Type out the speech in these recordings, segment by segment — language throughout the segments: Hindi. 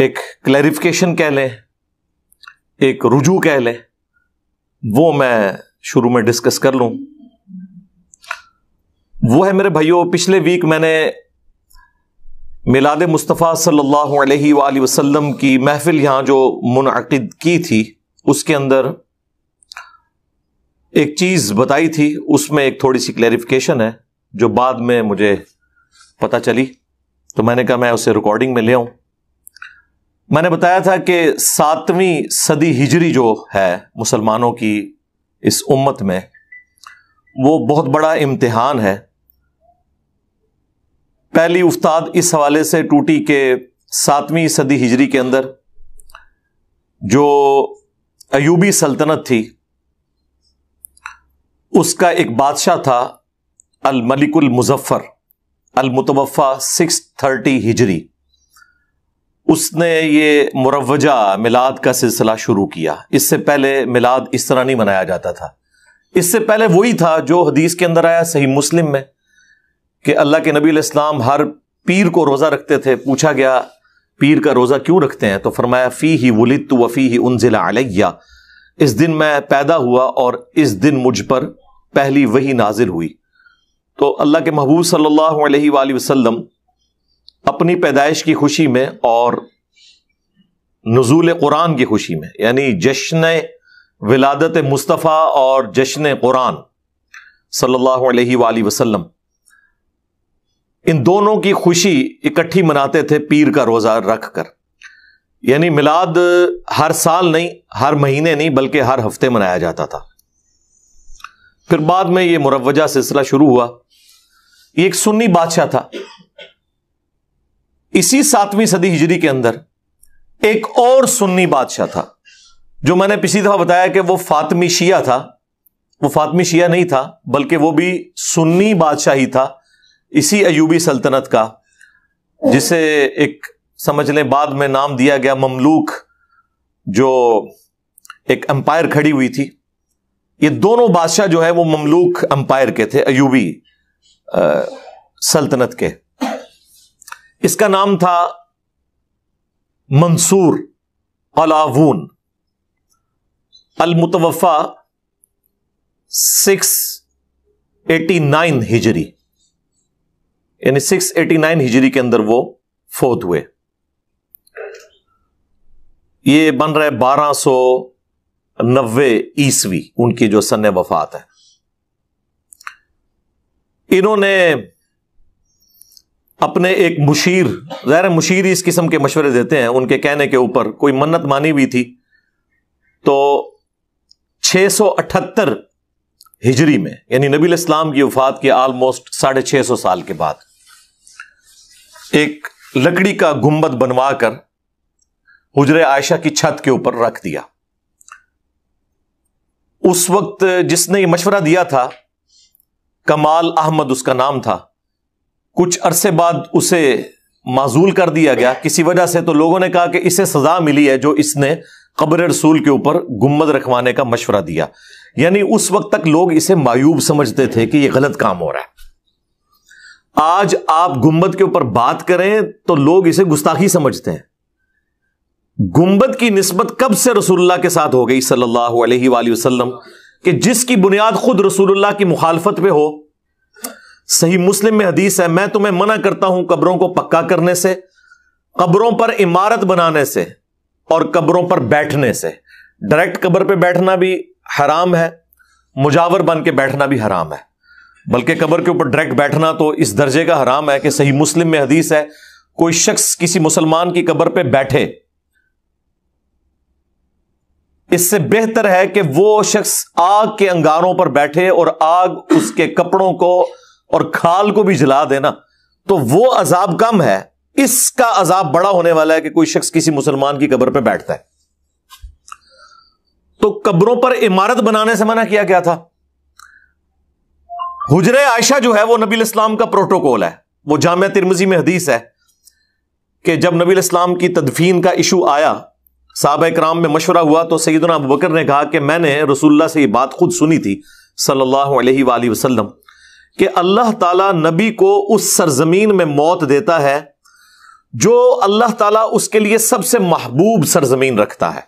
एक क्लैरिफिकेशन कह लें एक रुजू कह लें वो मैं शुरू में डिस्कस कर लूं वो है मेरे भाइयों पिछले वीक मैंने मिलाद मुस्तफ़ा सल्लल्लाहु अलैहि वसल्लम की महफिल यहाँ जो मुनद की थी उसके अंदर एक चीज़ बताई थी उसमें एक थोड़ी सी क्लैरिफिकेशन है जो बाद में मुझे पता चली तो मैंने कहा मैं उसे रिकॉर्डिंग में ले आऊँ मैंने बताया था कि सातवीं सदी हिजरी जो है मुसलमानों की इस उम्मत में वो बहुत बड़ा इम्तिहान है पहली उस्ताद इस हवाले से टूटी के सातवीं सदी हिजरी के अंदर जो अयूबी सल्तनत थी उसका एक बादशाह था अल मलिकुल मुजफ्फर अल मुतवफ़ा सिक्स थर्टी हिजरी उसने ये मुरवजा मिलाद का सिलसिला शुरू किया इससे पहले मिलाद इस तरह नहीं मनाया जाता था इससे पहले वही था जो हदीस के अंदर आया सही मुस्लिम में कि अल्लाह के नबी इस्लाम हर पीर को रोज़ा रखते थे पूछा गया पीर का रोज़ा क्यों रखते हैं तो फरमाया फ़ी ही वलित वफ़ी ही उन जिला इस दिन मैं पैदा हुआ और इस दिन मुझ पर पहली वही नाजिल हुई तो अल्लाह के महबूब सल्लल्लाहु अलैहि वसल्लम अपनी पैदाइश की खुशी में और नजूल कुरान की खुशी में यानी जश्न विलादत मुस्तफ़ा और जश्न कुरान सल्लल्लाहु अलैहि वसल्लम इन दोनों की खुशी इकट्ठी मनाते थे पीर का रोज़ा रख कर यानी मिलाद हर साल नहीं हर महीने नहीं बल्कि हर हफ्ते मनाया जाता था फिर बाद में ये मुरवजा सिलसिला शुरू हुआ ये एक सुन्नी बादशाह था इसी सातवीं सदी हिजरी के अंदर एक और सुन्नी बादशाह था जो मैंने पिछली दफा बताया कि वो फातमी शिया था वो फातमी शिया नहीं था बल्कि वो भी सुन्नी बादशाह ही था इसी अयूबी सल्तनत का जिसे एक समझ लें बाद में नाम दिया गया ममलूक जो एक एम्पायर खड़ी हुई थी ये दोनों बादशाह जो है वो ममलूक एम्पायर के थे अयूबी सल्तनत के इसका नाम था मंसूर अलावून अलमुतवफ़ा 689 हिजरी यानी 689 हिजरी के अंदर वो फोत हुए ये बन रहे बारह सो नब्बे ईस्वी उनकी जो सन वफात है इन्होंने अपने एक मुशीर जहर मुशीर इस किस्म के मशवरे देते हैं उनके कहने के ऊपर कोई मन्नत मानी हुई थी तो 678 हिजरी में यानी नबी इस्लाम की वफात के आलमोस्ट साढ़े छह सौ साल के बाद एक लकड़ी का गुम्बद बनवा कर आयशा की छत के ऊपर रख दिया उस वक्त जिसने ये मशवरा दिया था कमाल अहमद उसका नाम था कुछ अरसे बाद उसे माजूल कर दिया गया किसी वजह से तो लोगों ने कहा कि इसे सजा मिली है जो इसने कब्र रसूल के ऊपर गुम्मद रखवाने का मशवरा दिया यानी उस वक्त तक लोग इसे मायूब समझते थे कि यह गलत काम हो रहा है आज आप गुम्बद के ऊपर बात करें तो लोग इसे गुस्ताखी समझते हैं गुम्बद की नस्बत कब से रसूलुल्लाह के साथ हो गई सल्लल्लाहु कि जिसकी बुनियाद खुद रसूलुल्लाह की मुखालफत पे हो सही मुस्लिम में हदीस है मैं तुम्हें मना करता हूं कब्रों को पक्का करने से कब्रों पर इमारत बनाने से और कब्रों पर बैठने से डायरेक्ट कब्र पे बैठना भी हराम है मुजावर बन के बैठना भी हराम है बल्कि कब्र के ऊपर डायरेक्ट बैठना तो इस दर्जे का हराम है कि सही मुस्लिम में हदीस है कोई शख्स किसी मुसलमान की कब्र पे बैठे इससे बेहतर है कि वो शख्स आग के अंगारों पर बैठे और आग उसके कपड़ों को और खाल को भी जला देना तो वो अजाब कम है इसका अजाब बड़ा होने वाला है कि कोई शख्स किसी मुसलमान की कब्र पर बैठता है तो कब्रों पर इमारत बनाने से मना किया गया था हुजरे आयशा जो है वो नबी इस्लाम का प्रोटोकॉल है वो जामिया तिरमजी में हदीस है कि जब नबी इस्लाम की तदफीन का इशू आया साहब कराम में मशवरा हुआ तो सईदना अबू बकर ने कहा कि मैंने रसुल्ला से यह बात खुद सुनी थी सल्लल्लाहु अलैहि कि अल्लाह ताला नबी को उस सरजमीन में मौत देता है जो अल्लाह ताला उसके लिए सबसे महबूब सरजमीन रखता है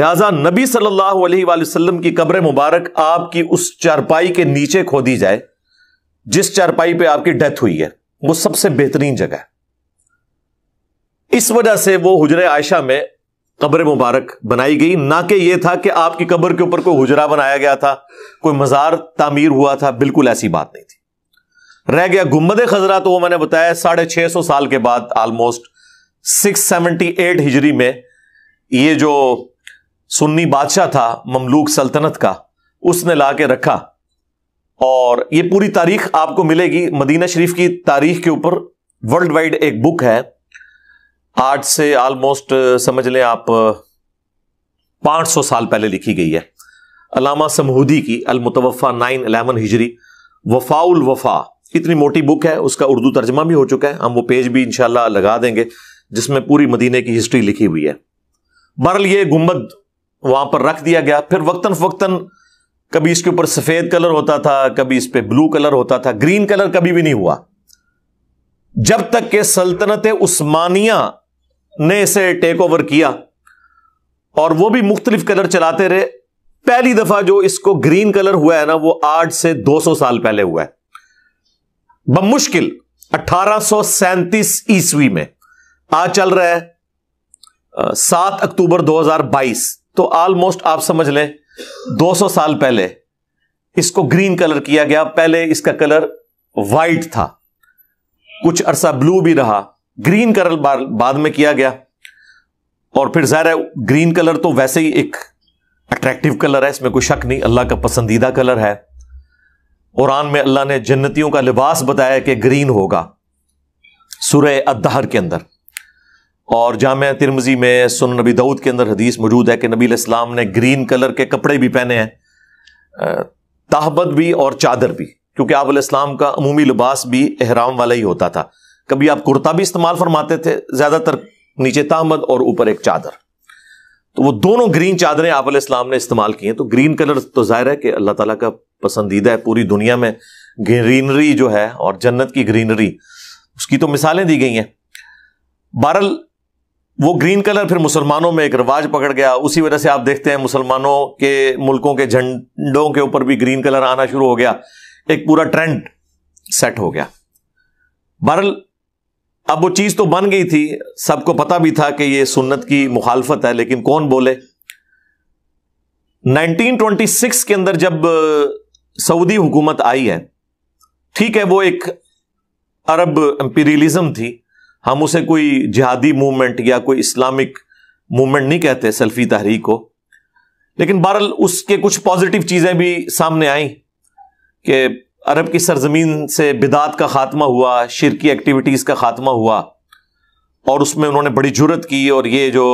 लिहाजा नबी सल्लल्लाहु अलैहि वसल्लम की कब्र मुबारक आपकी उस चारपाई के नीचे खोदी जाए जिस चारपाई पे आपकी डेथ हुई है वो सबसे बेहतरीन जगह है इस वजह से वो हुजरे आयशा में कब्र मुबारक बनाई गई ना कि यह था कि आपकी कब्र के ऊपर कोई हुजरा बनाया गया था कोई मजार तामीर हुआ था बिल्कुल ऐसी बात नहीं थी रह गया गुम्बद खजरा तो वो मैंने बताया साढ़े छह सौ साल के बाद ऑलमोस्ट सिक्स सेवनटी एट हिजरी में ये जो सुन्नी बादशाह था ममलूक सल्तनत का उसने ला के रखा और ये पूरी तारीख आपको मिलेगी मदीना शरीफ की तारीख के ऊपर वर्ल्ड वाइड एक बुक है आज से ऑलमोस्ट समझ लें आप 500 साल पहले लिखी गई है अलामा समहूदी की अलमुतवफ़ा नाइन अलेवन हिजरी वफाउल वफा इतनी मोटी बुक है उसका उर्दू तर्जमा भी हो चुका है हम वो पेज भी इंशाल्लाह लगा देंगे जिसमें पूरी मदीने की हिस्ट्री लिखी हुई है बहरल ये गुम्बद वहां पर रख दिया गया फिर वक्ता फ़क्ता कभी इसके ऊपर सफेद कलर होता था कभी इस पर ब्लू कलर होता था ग्रीन कलर कभी भी नहीं हुआ जब तक के सल्तनत उस्मानिया ने इसे टेक ओवर किया और वो भी मुख्तलिफ कलर चलाते रहे पहली दफा जो इसको ग्रीन कलर हुआ है ना वो आठ से दो सौ साल पहले हुआ है बमुश्किल अठारह सो सैंतीस ईस्वी में आज चल रहा है सात अक्टूबर दो हजार बाईस तो ऑलमोस्ट आप समझ लें दो सौ साल पहले इसको ग्रीन कलर किया गया पहले इसका कलर वाइट था कुछ अरसा ब्लू भी रहा ग्रीन कलर बाद में किया गया और फिर ज़ाहिर है ग्रीन कलर तो वैसे ही एक अट्रैक्टिव कलर है इसमें कोई शक नहीं अल्लाह का पसंदीदा कलर है कुरान में अल्लाह ने जन्नतियों का लिबास बताया कि ग्रीन होगा सुरह अदहर के अंदर और जाम तिरमजी में सुन नबी दाऊद के अंदर हदीस मौजूद है कि नबी इस्लाम ने ग्रीन कलर के कपड़े भी पहने हैं ताहबत भी और चादर भी क्योंकि आप का अमूमी लिबास भी अहराम वाला ही होता था कभी आप कुर्ता भी इस्तेमाल फरमाते थे ज्यादातर नीचे तामद और ऊपर एक चादर तो वो दोनों ग्रीन चादरें आप इस्लाम ने इस्तेमाल की हैं तो ग्रीन कलर तो जाहिर है कि अल्लाह ताला का पसंदीदा है पूरी दुनिया में ग्रीनरी जो है और जन्नत की ग्रीनरी उसकी तो मिसालें दी गई हैं बहरल वो ग्रीन कलर फिर मुसलमानों में एक रिवाज पकड़ गया उसी वजह से आप देखते हैं मुसलमानों के मुल्कों के झंडों के ऊपर भी ग्रीन कलर आना शुरू हो गया एक पूरा ट्रेंड सेट हो गया बहरल अब वो चीज़ तो बन गई थी सबको पता भी था कि ये सुन्नत की मुखालफत है लेकिन कौन बोले 1926 के अंदर जब सऊदी हुकूमत आई है ठीक है वो एक अरब एम्पीरियलिज्म थी हम उसे कोई जिहादी मूवमेंट या कोई इस्लामिक मूवमेंट नहीं कहते सेल्फी तहरीक को लेकिन बहरल उसके कुछ पॉजिटिव चीज़ें भी सामने आई कि अरब की सरजमीन से बिदात का खात्मा हुआ शिर की एक्टिविटीज़ का खात्मा हुआ और उसमें उन्होंने बड़ी जुरत की और ये जो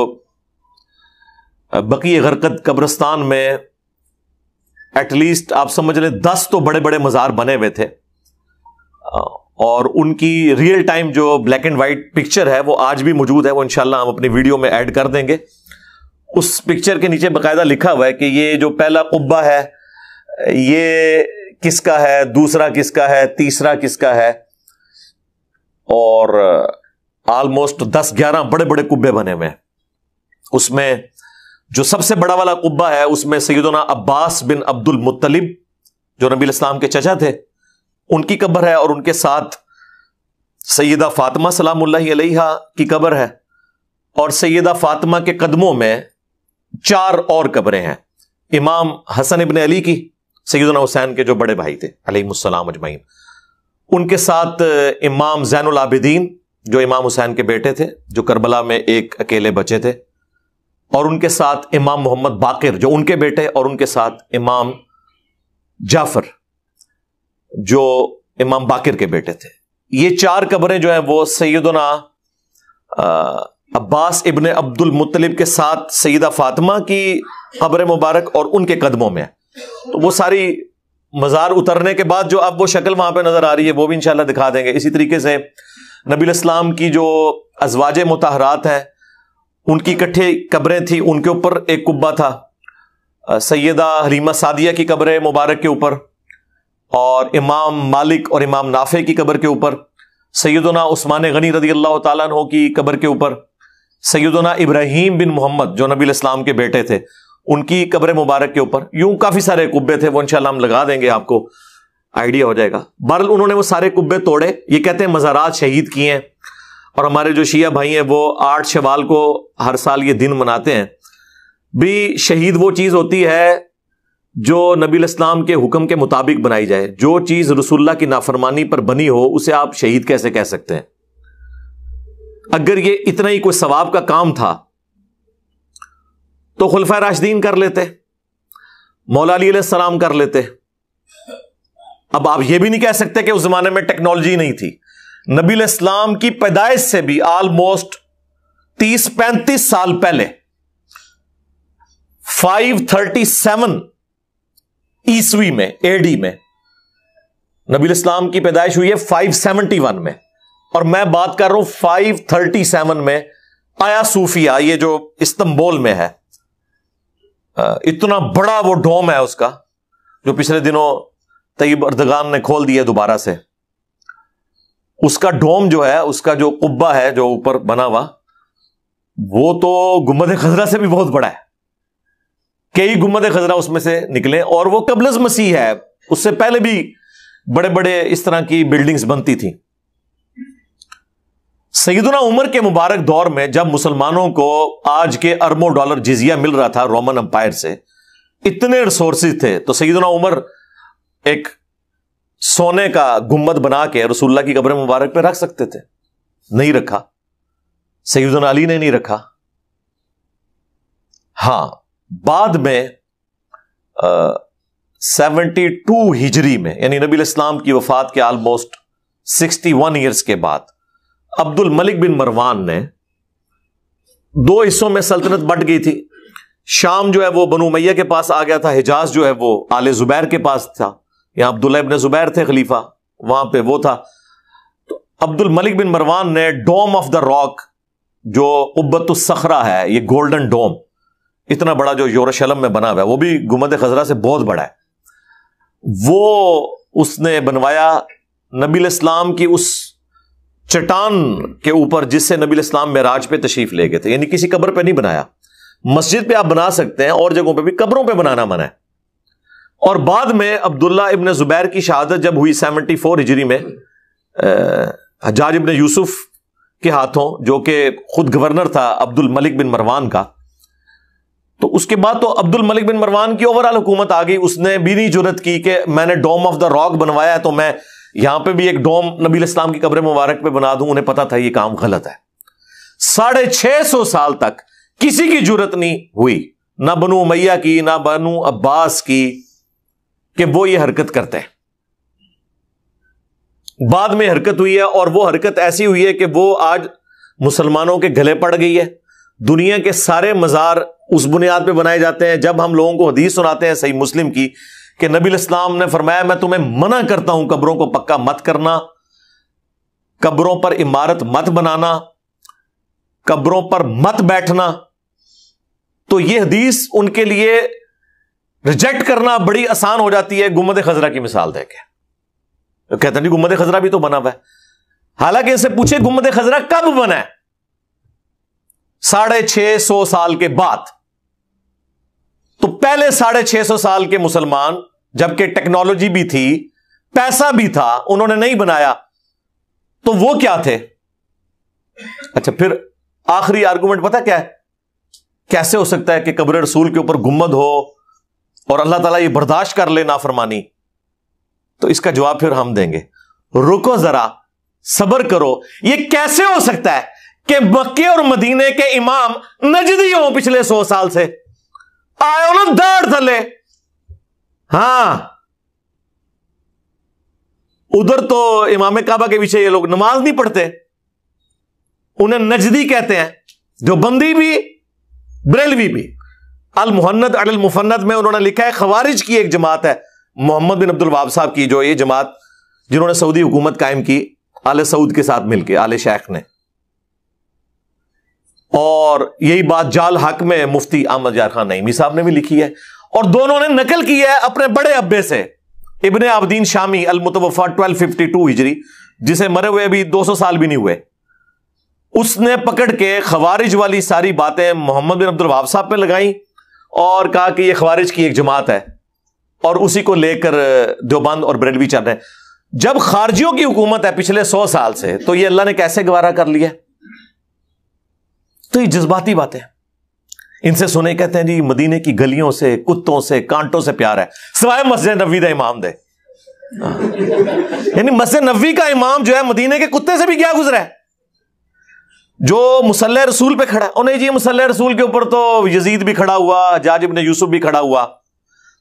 बकी गरकत कब्रस्तान में एटलीस्ट आप समझ लें दस तो बड़े बड़े मज़ार बने हुए थे और उनकी रियल टाइम जो ब्लैक एंड वाइट पिक्चर है वो आज भी मौजूद है वो इंशाल्लाह हम अपनी वीडियो में ऐड कर देंगे उस पिक्चर के नीचे बाकायदा लिखा हुआ है कि ये जो पहला कुब्बा है ये किसका है दूसरा किसका है तीसरा किसका है और ऑलमोस्ट दस ग्यारह बड़े बड़े कुब्बे बने हुए हैं उसमें जो सबसे बड़ा वाला कुब्बा है उसमें सैदुना अब्बास बिन अब्दुल मुतलिब जो नबी इस्लाम के चचा थे उनकी कब्र है और उनके साथ सैदा फातिमा सलाम की कब्र है और सैदा फातिमा के कदमों में चार और कब्रें हैं इमाम हसन इबन अली की सईदना हुसैन के जो बड़े भाई थे अलीमसलाम अजमैन उनके साथ इमाम जैनुल आबिदीन जो इमाम हुसैन के बेटे थे जो करबला में एक अकेले बचे थे और उनके साथ इमाम मोहम्मद बाकिर जो उनके बेटे और उनके साथ इमाम जाफर जो इमाम बाकिर के बेटे थे ये चार कब्रें जो हैं वो सैदना अब्बास इबन अब्दुल मुतलिब के साथ सईदा फातिमा की कब्र मुबारक और उनके कदमों में है तो वो सारी मज़ार उतरने के बाद जो अब वो शक्ल वहां पर नज़र आ रही है वो भी इंशाल्लाह दिखा देंगे इसी तरीके से नबी इस्लाम की जो अजवाज मतहरात हैं उनकी इकट्ठे कब्रें थी उनके ऊपर एक कुब्बा था सैदा हलीमा सादिया की कब्र मुबारक के ऊपर और इमाम मालिक और इमाम नाफे की कब्र के ऊपर सैदना उस्मान गनी रदी अल्लाह तु की कब्र के ऊपर सैदना इब्राहिम बिन मोहम्मद जो नबी इस्लाम के बेटे थे उनकी कब्र मुबारक के ऊपर यूं काफी सारे कुब्बे थे वो इनशाला हम लगा देंगे आपको आइडिया हो जाएगा बहरल उन्होंने वो सारे कुब्बे तोड़े ये कहते हैं मज़ारात शहीद किए हैं और हमारे जो शिया भाई हैं वो आठ शवाल को हर साल ये दिन मनाते हैं भी शहीद वो चीज़ होती है जो नबी इस्लाम के हुक्म के मुताबिक बनाई जाए जो चीज़ रसुल्ला की नाफरमानी पर बनी हो उसे आप शहीद कैसे कह सकते हैं अगर ये इतना ही कोई सवाब का काम था तो खुलफा राशदीन कर लेते मौला अली सलाम कर लेते अब आप यह भी नहीं कह सकते कि उस जमाने में टेक्नोलॉजी नहीं थी नबी इस्लाम की पैदाइश से भी ऑलमोस्ट तीस पैंतीस साल पहले फाइव थर्टी सेवन ईस्वी में एडी में नबी इस्लाम की पैदाइश हुई है फाइव सेवनटी वन में और मैं बात कर रहा हूं फाइव थर्टी सेवन में आया सूफिया ये जो इस्तंबोल में है इतना बड़ा वो डोम है उसका जो पिछले दिनों तयब अर्दगान ने खोल दिया दोबारा से उसका डोम जो है उसका जो कुब्बा है जो ऊपर बना हुआ वो तो गुम्बद खजरा से भी बहुत बड़ा है कई गुम्बद खजरा उसमें से निकले और वो कबलज मसीह है उससे पहले भी बड़े बड़े इस तरह की बिल्डिंग्स बनती थी सईदना उमर के मुबारक दौर में जब मुसलमानों को आज के अरबों डॉलर जिजिया मिल रहा था रोमन अंपायर से इतने रिसोर्सेज थे तो सईदना उमर एक सोने का गुम्बद बना के रसुल्ला की कब्र मुबारक पे रख सकते थे नहीं रखा सैदन अली ने नहीं रखा हां बाद में सेवेंटी टू हिजरी में यानी नबी इस्लाम की वफात के ऑलमोस्ट सिक्सटी वन ईयर्स के बाद अब्दुल मलिक बिन मरवान ने दो हिस्सों में सल्तनत बट गई थी शाम जो है वो बनु मैया के पास आ गया था हिजाज जो है वो आले जुबैर के पास था यहां अब्दुल्ला इबन जुबैर थे खलीफा वहां पे वो था तो अब्दुल मलिक बिन मरवान ने डोम ऑफ द रॉक जो उब्बत सखरा है ये गोल्डन डोम इतना बड़ा जो योरशलम में बना हुआ है वो भी गुमद खजरा से बहुत बड़ा है वो उसने बनवाया नबी इस्लाम की उस चटान के ऊपर जिससे नबी इस्लाम में राज पे तशरीफ ले गए थे यानी किसी कब्र पे नहीं बनाया मस्जिद पे आप बना सकते हैं और जगहों पे भी कब्रों पे बनाना मना है और बाद में अब्दुल्ला इबन जुबैर की शहादत जब हुई 74 फोर हिजरी में हजाज इबन यूसुफ के हाथों जो कि खुद गवर्नर था अब्दुल मलिक बिन मरवान का तो उसके बाद तो अब्दुल मलिक बिन मरवान की ओवरऑल हुकूमत आ गई उसने भी नहीं जरूरत की कि मैंने डोम ऑफ द रॉक बनवाया तो मैं यहां पे भी एक डोम नबी इस्लाम की कब्र मुबारक पे बना दूं उन्हें पता था ये काम गलत है साढ़े छह सौ साल तक किसी की जरूरत नहीं हुई ना बनु मैया की ना बनू अब्बास की कि वो ये हरकत करते हैं बाद में हरकत हुई है और वो हरकत ऐसी हुई है कि वो आज मुसलमानों के गले पड़ गई है दुनिया के सारे मज़ार उस बुनियाद पर बनाए जाते हैं जब हम लोगों को हदीस सुनाते हैं सही मुस्लिम की कि नबी इस्लाम ने फरमाया मैं तुम्हें मना करता हूं कब्रों को पक्का मत करना कब्रों पर इमारत मत बनाना कब्रों पर मत बैठना तो यह हदीस उनके लिए रिजेक्ट करना बड़ी आसान हो जाती है गुमद खजरा की मिसाल देके तो कहते नहीं गुम्मद खजरा भी तो बना हुआ हालांकि इसे पूछे गुमद खजरा कब बना साढ़े छह सौ साल के बाद तो पहले साढ़े छह सौ साल के मुसलमान जबकि टेक्नोलॉजी भी थी पैसा भी था उन्होंने नहीं बनाया तो वो क्या थे अच्छा फिर आखिरी आर्गूमेंट पता क्या है कैसे हो सकता है कि कब्र रसूल के ऊपर गुम्मद हो और अल्लाह ताला ये बर्दाश्त कर ले नाफरमानी तो इसका जवाब फिर हम देंगे रुको जरा सबर करो ये कैसे हो सकता है कि मक्के और मदीने के इमाम नजदी हो पिछले सौ साल से आयो ना दाड़ थले हाँ उधर तो इमाम काबा के पीछे ये लोग नमाज नहीं पढ़ते उन्हें नजदी कहते हैं जो बंदी भी ब्रेलवी भी अल मुहन्नद अल मुफन्नद में उन्होंने लिखा है खवारिज की एक जमात है मोहम्मद बिन अब्दुल वाब साहब की जो ये जमात जिन्होंने सऊदी हुकूमत कायम की आले सऊद के साथ मिलकर आले शेख ने और यही बात जाल हक में मुफ्ती अहमद यार खान नईमी साहब ने भी लिखी है और दोनों ने नकल की है अपने बड़े अब्बे से इबन आबदीन शामी अलमुतवफा टू हिजरी जिसे मरे हुए अभी सौ साल भी नहीं हुए उसने पकड़ के खवारिज वाली सारी बातें मोहम्मद बिन अब्दुल वहाब साहब पे लगाई और कहा कि यह खवारिज की एक जमात है और उसी को लेकर देवबंद और ब्रेडवी चल रहे जब खारजियों की हुकूमत है पिछले सौ साल से तो ये अल्लाह ने कैसे गवारा कर लिया तो ये जज्बाती बातें इनसे सुने कहते हैं जी मदीने की गलियों से कुत्तों से कांटों से प्यार है सिवाय मस्जिद नबी का इमाम दे हाँ। यानी मस्जिद नबी का इमाम जो है मदीने के कुत्ते से भी क्या गुजरा है जो मुसल रसूल पे खड़ा है उन्हें जी मुसल रसूल के ऊपर तो यजीद भी खड़ा हुआ जाजिब ने यूसुफ भी खड़ा हुआ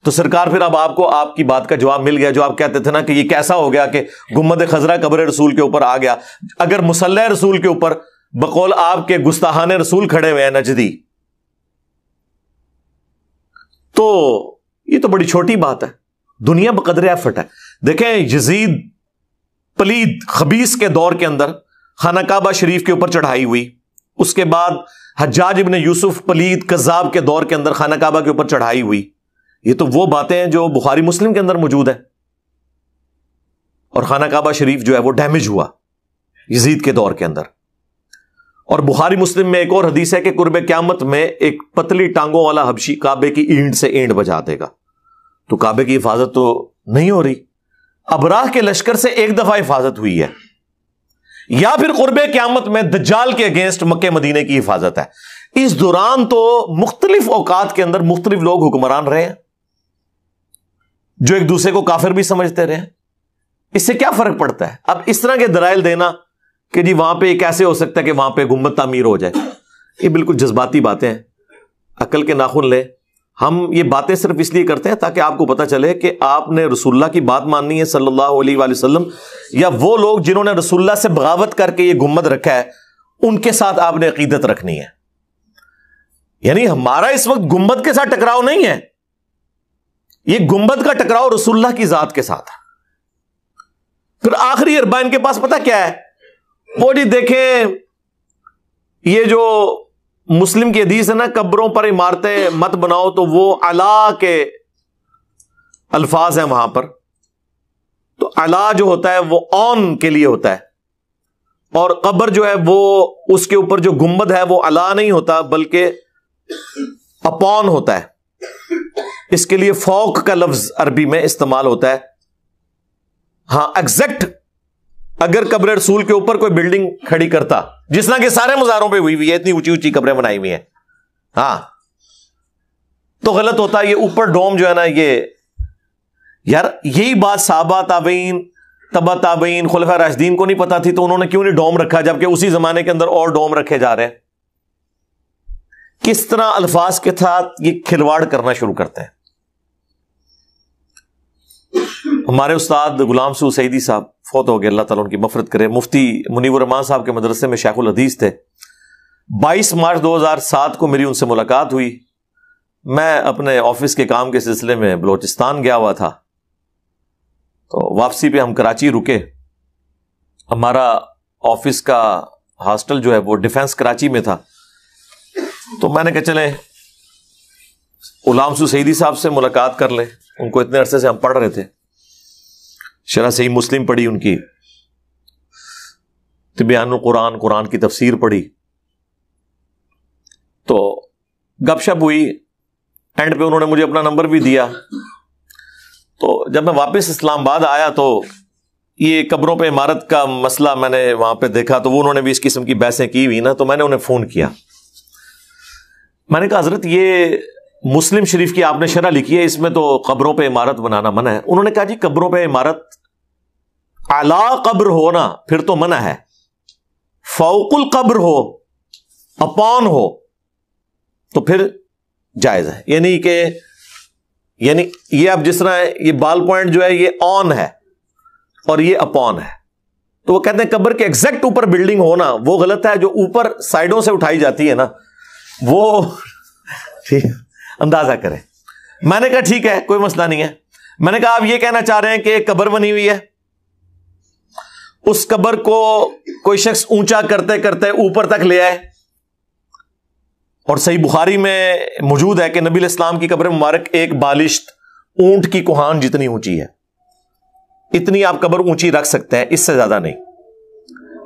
तो सरकार फिर अब आपको आपकी बात का जवाब मिल गया जो आप कहते थे ना कि ये कैसा हो गया कि गुम्मद खजरा कब्र रसूल के ऊपर आ गया अगर मुसल रसूल के ऊपर बकौल आपके गुस्ताहान रसूल खड़े हुए हैं नजदी तो ये तो बड़ी छोटी बात है दुनिया बकदर एफर्ट है देखें यजीद पलीद खबीस के दौर के अंदर खाना काबा शरीफ के ऊपर चढ़ाई हुई उसके बाद हजाज इबन यूसुफ पलीद कज़ाब के दौर के अंदर खाना काबा के ऊपर चढ़ाई हुई ये तो वो बातें हैं जो बुखारी मुस्लिम के अंदर मौजूद है और खाना काबा शरीफ जो है वो डैमेज हुआ यजीद के दौर के अंदर और बुहारी मुस्लिम में एक और हदीस है कि कुर्ब क्यामत में एक पतली टांगों वाला हबशी काबे की ईंट से ईंट बजा देगा तो काबे की हिफाजत तो नहीं हो रही अबराह के लश्कर से एक दफा हिफाजत हुई है या फिर कुर्ब क्यामत में दज्जाल के अगेंस्ट मक्के मदीने की हिफाजत है इस दौरान तो मुख्तलिफ औकात के अंदर मुख्तलिफ लोग हुक्मरान रहे हैं जो एक दूसरे को काफिर भी समझते रहे हैं इससे क्या फर्क पड़ता है अब इस तरह के दराइल देना कि जी वहां पे कैसे हो सकता है कि वहां पे गुम्बद तमीर हो जाए ये बिल्कुल जज्बाती बातें हैं अकल के नाखुन ले हम ये बातें सिर्फ इसलिए करते हैं ताकि आपको पता चले कि आपने रसुल्ला की बात माननी है सल्लल्लाहु अलैहि वसल्लम या वो लोग जिन्होंने रसुल्ला से बगावत करके ये गुम्बद रखा है उनके साथ आपने अकीदत रखनी है यानी हमारा इस वक्त गुम्बद के साथ टकराव नहीं है ये गुम्बद का टकराव रसुल्ला की जात के साथ फिर आखिरी अरबा इनके पास पता क्या है वो जी देखें ये जो मुस्लिम की हदीस है ना कब्रों पर इमारतें मत बनाओ तो वो अला के अल्फाज हैं वहां पर तो अला जो होता है वो ऑन के लिए होता है और कब्र जो है वो उसके ऊपर जो गुम्बद है वो अला नहीं होता बल्कि अपॉन होता है इसके लिए फोक का लफ्ज अरबी में इस्तेमाल होता है हाँ एग्जैक्ट अगर कब्र रसूल के ऊपर कोई बिल्डिंग खड़ी करता जिस तरह के सारे मजारों पे हुई हुई है इतनी ऊंची ऊंची कब्रें बनाई हुई हैं हाँ तो गलत होता है ये ऊपर डोम जो है ना ये यार यही बात साबा ताबीन तबा ताबीन खुलफा राशदीन को नहीं पता थी तो उन्होंने क्यों नहीं डोम रखा जबकि उसी जमाने के अंदर और डोम रखे जा रहे हैं किस तरह अल्फाज के साथ ये खिलवाड़ करना शुरू करते हैं हमारे उस्ताद गुलाम सू सईदी साहब फौत हो गए अल्लाह ताला उनकी मफरत करे मुफ्ती मुनीबर रमान साहब के मदरसे में शेखुल हदीस थे 22 मार्च 2007 को मेरी उनसे मुलाकात हुई मैं अपने ऑफिस के काम के सिलसिले में बलोचिस्तान गया हुआ था तो वापसी पे हम कराची रुके हमारा ऑफिस का हॉस्टल जो है वो डिफेंस कराची में था तो मैंने कहा चले गुलाम सईदी साहब से मुलाकात कर लें उनको इतने अरसे से हम पढ़ रहे थे शरा सही मुस्लिम पढ़ी उनकी तबियान कुरान कुरान की तफसीर पढ़ी तो गपशप हुई एंड पे उन्होंने मुझे अपना नंबर भी दिया तो जब मैं वापस इस्लामाबाद आया तो ये कब्रों पे इमारत का मसला मैंने वहां पे देखा तो वो उन्होंने भी इस किस्म की बहसें की हुई ना तो मैंने उन्हें फ़ोन किया मैंने कहा हजरत ये मुस्लिम शरीफ की आपने शरह लिखी है इसमें तो कब्रों पे इमारत बनाना मना है उन्होंने कहा जी कब्रों पे इमारत आला कब्र होना फिर तो मना है फौकुल कब्र हो अपॉन हो तो फिर जायज है यानी कि यानी ये आप जिस तरह ये बाल पॉइंट जो है ये ऑन है और ये अपॉन है तो वो कहते हैं कब्र के एग्जैक्ट ऊपर बिल्डिंग होना वो गलत है जो ऊपर साइडों से उठाई जाती है ना वो ठीक अंदाजा करें मैंने कहा ठीक है कोई मसला नहीं है मैंने कहा आप यह कहना चाह रहे हैं कि एक कब्र बनी हुई है उस कब्र को कोई शख्स ऊंचा करते करते ऊपर तक ले आए और सही बुखारी में मौजूद है कि नबी इस्लाम की कब्र मुबारक एक बालिश ऊंट की कुहान जितनी ऊंची है इतनी आप कब्र ऊंची रख सकते हैं इससे ज्यादा नहीं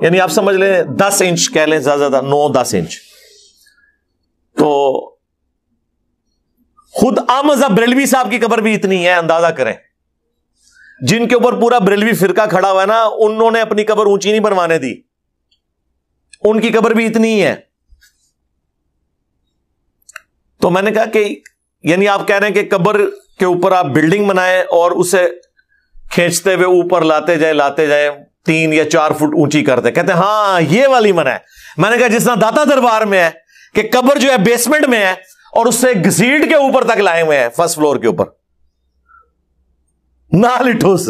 यानी आप समझ लें दस इंच कह लें ज्यादा ज्यादा नौ दस इंच तो खुद आमजा बरेलवी साहब की कबर भी इतनी है अंदाजा करें जिनके ऊपर पूरा बरेलवी फिरका खड़ा हुआ है ना उन्होंने अपनी कबर ऊंची नहीं बनवाने दी उनकी कबर भी इतनी है तो मैंने कहा कि यानी आप कह रहे हैं कि कबर के ऊपर आप बिल्डिंग बनाए और उसे खींचते हुए ऊपर लाते जाए लाते जाए तीन या चार फुट ऊंची करते कहते हाँ ये वाली मना मैंने कहा जिस दाता दरबार में है कि कबर जो है बेसमेंट में है और उससे घसीट के ऊपर तक लाए हुए हैं फर्स्ट फ्लोर के ऊपर नाली ठोस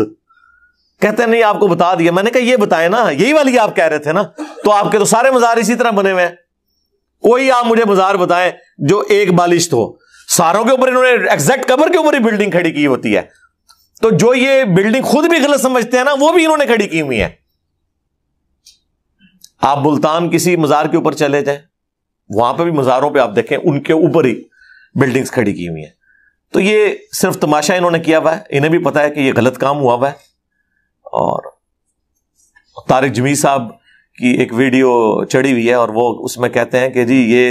कहते नहीं आपको बता दिया मैंने कहा ये बताए ना यही वाली आप कह रहे थे ना तो आपके तो सारे मजार इसी तरह बने हुए हैं कोई आप मुझे मजार बताएं जो एक बालिश्त हो सारों के ऊपर इन्होंने एग्जैक्ट कबर के ऊपर ही बिल्डिंग खड़ी की होती है तो जो ये बिल्डिंग खुद भी गलत समझते हैं ना वो भी इन्होंने खड़ी की हुई है आप बुल्तान किसी मजार के ऊपर चले जाए वहां पर भी मज़ारों पर आप देखें उनके ऊपर ही बिल्डिंग्स खड़ी की हुई हैं तो ये सिर्फ तमाशा इन्होंने किया हुआ है इन्हें भी पता है कि ये गलत काम हुआ हुआ है और तारिक जमी साहब की एक वीडियो चढ़ी हुई है और वो उसमें कहते हैं कि जी ये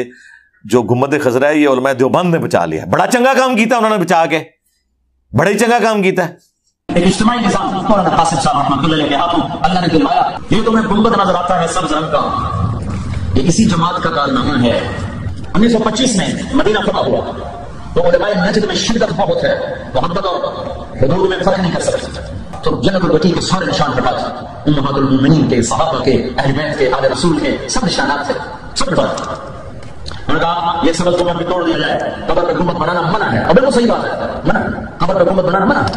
जो गुम्मद खजरा है ये उलमा देवबंद ने बचा लिया बड़ा चंगा काम किया उन्होंने बचा के बड़ा ही चंगा काम किया अल्लाह ने तो गुम्बद नजर आता है का ये किसी जमात का कारनामा है उन्नीस सौ पच्चीस में मदीना फतह हुआ तो उलमाए नजद में शिद्दत बहुत है मोहब्बत और हदूर में फर्क नहीं कर सकते तो जन्नत बटी के सारे निशान हटा थे उम्मतुलमिन के सहाबा के अहल के आल रसूल के सब निशानात थे सब हटा उन्होंने कहा यह सबक कमर तो तोड़ दिया जाए कबर पर गुम्बद बनाना मना है अबे वो सही बात है मना कबर पर गुम्बद बनाना मना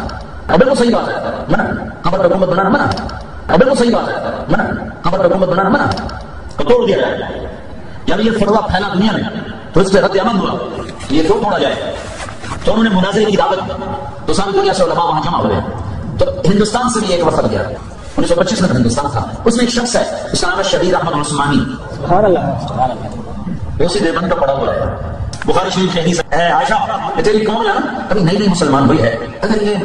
अबे वो सही बात है मना कबर पर गुम्बद बनाना मना अबे वो सही बात है मना कबर पर गुम्बद बनाना मना तो तोड़ दिया जाए जब ये फतवा फैला दुनिया में तो इस पर रद्द अमल हुआ ये क्यों तोड़ा जाए तो उन्होंने मुनाजिर की दावत तो सारी दुनिया से उलमा वहां जमा हो हुए तो हिंदुस्तान से भी एक वफद गया उन्नीस सौ पच्चीस में तो हिंदुस्तान था उसमें एक शख्स है उसका नाम है शबीर अहमद उस्मानी उसी देवन का पड़ा हुआ है बुखारी शरीफ शहरी है आयशा तेरी कौन है ना अभी नई नई मुसलमान हुई है अगर ये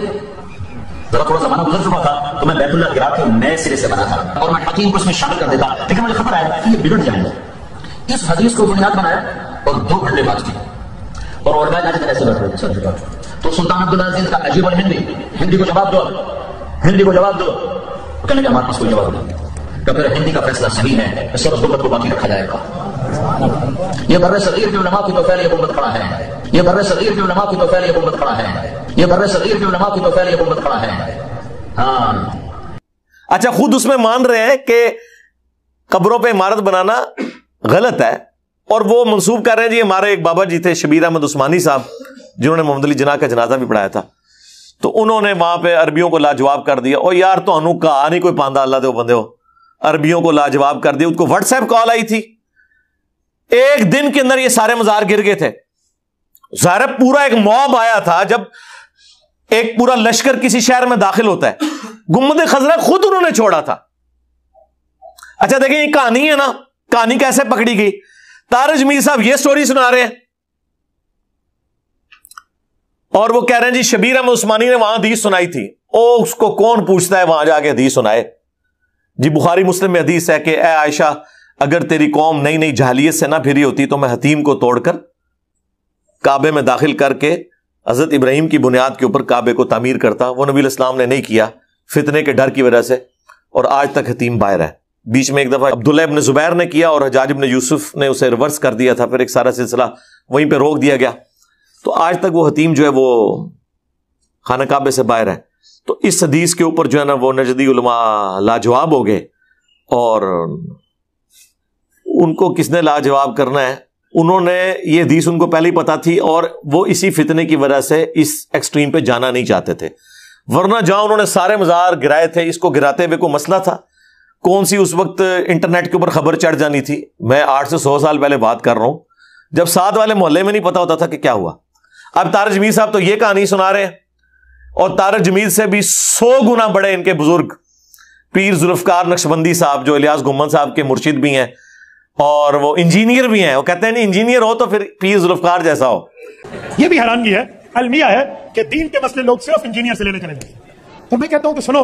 जरा थोड़ा जमाना गुजर चुका था तो मैं बैतुल्ला गिरा के नए सिरे से बना था और मैं हकीम को इसमें शामिल कर देता लेकिन मुझे खबर आया कि ये बिगड़ जाएंगे इस हदीस को बुनियाद बनाया और दो घंटे बाद की और और ऐसे बैठे सर तो सुल्तान अब्दुल्ला अजीज का अजीब हिंदी हिंदी को जवाब दो हिंदी को जवाब दो कहने के हमारे पास कोई जवाब नहीं तो फिर हिंदी का फैसला सही है सर गुमत को बाकी रखा जाएगा ये बर्र सदीर की उलमा की तो फैल ये गुमत खड़ा है ये बर्र सदीर की उलमा की तो फैल ये गुमत खड़ा है ये बर सगीर की उलमा की तो खैर ये गुम्बद खड़ा है हाँ अच्छा खुद उसमें मान रहे हैं कि कब्रों पे इमारत बनाना गलत है और वो मंसूब कर रहे हैं जी हमारे एक बाबा जी थे शबीर अहमद उस्मानी साहब जिन्होंने मोहम्मद अली जना का जनाजा भी पढ़ाया था तो उन्होंने वहां पे अरबियों को लाजवाब कर दिया और यार तो अनु कहा नहीं कोई पांदा अल्लाह दे बंदे हो अरबियों को लाजवाब कर दिया उसको व्हाट्सएप कॉल आई थी एक दिन के अंदर ये सारे मजार गिर गए थे जाहिर पूरा एक मॉब आया था जब एक पूरा लश्कर किसी शहर में दाखिल होता है गुम्मद खजरा खुद उन्होंने छोड़ा था अच्छा देखिए ये कहानी है ना कहानी कैसे पकड़ी गई तारज मीर साहब ये स्टोरी सुना रहे हैं और वो कह रहे हैं जी शबीर अहमद उस्मानी ने वहां हदीस सुनाई थी ओ उसको कौन पूछता है वहां जाके हदीस सुनाए जी बुखारी मुस्लिम में हदीस है कि ए आयशा अगर तेरी कौम नई नई जहालियत से ना फिरी होती तो मैं हतीम को तोड़कर काबे में दाखिल करके हज़रत इब्राहिम की बुनियाद के ऊपर काबे को तामीर करता वो नबी इस्लाम ने नहीं किया फितने के डर की वजह से और आज तक हतीम बाहर है बीच में एक दफ़ा अब्दुल्ला इबन ज़ुबैर ने किया और हजाज इबन यूसुफ ने उसे रिवर्स कर दिया था फिर एक सारा सिलसिला वहीं पर रोक दिया गया तो आज तक वो हतीम जो है वो खाना काबे से बाहर है तो इस हदीस के ऊपर जो है ना वो नजदी उलमा लाजवाब हो गए और उनको किसने लाजवाब करना है उन्होंने ये हदीस उनको पहले ही पता थी और वो इसी फितने की वजह से इस एक्सट्रीम पे जाना नहीं चाहते थे वरना जहां उन्होंने सारे मज़ार गिराए थे इसको गिराते हुए कोई मसला था कौन सी उस वक्त इंटरनेट के ऊपर खबर चढ़ जानी थी मैं आठ से सौ साल पहले बात कर रहा हूं जब साथ वाले मोहल्ले में नहीं पता होता था कि क्या हुआ अब तारा जमीर साहब तो ये कहानी सुना रहे हैं और तारा जमीर से भी सौ गुना बड़े इनके बुजुर्ग पीर जुल्फकार नक्शबंदी साहब जो इलियास गुम्मन साहब के मुर्शिद भी हैं और वो इंजीनियर भी हैं वो कहते हैं नहीं इंजीनियर हो तो फिर पी जुल्फकार जैसा हो ये भी हैरानगी है अलमिया है कि दीन के मसले लोग सिर्फ इंजीनियर से लेने चले जाते तो मैं कहता हूं कि सुनो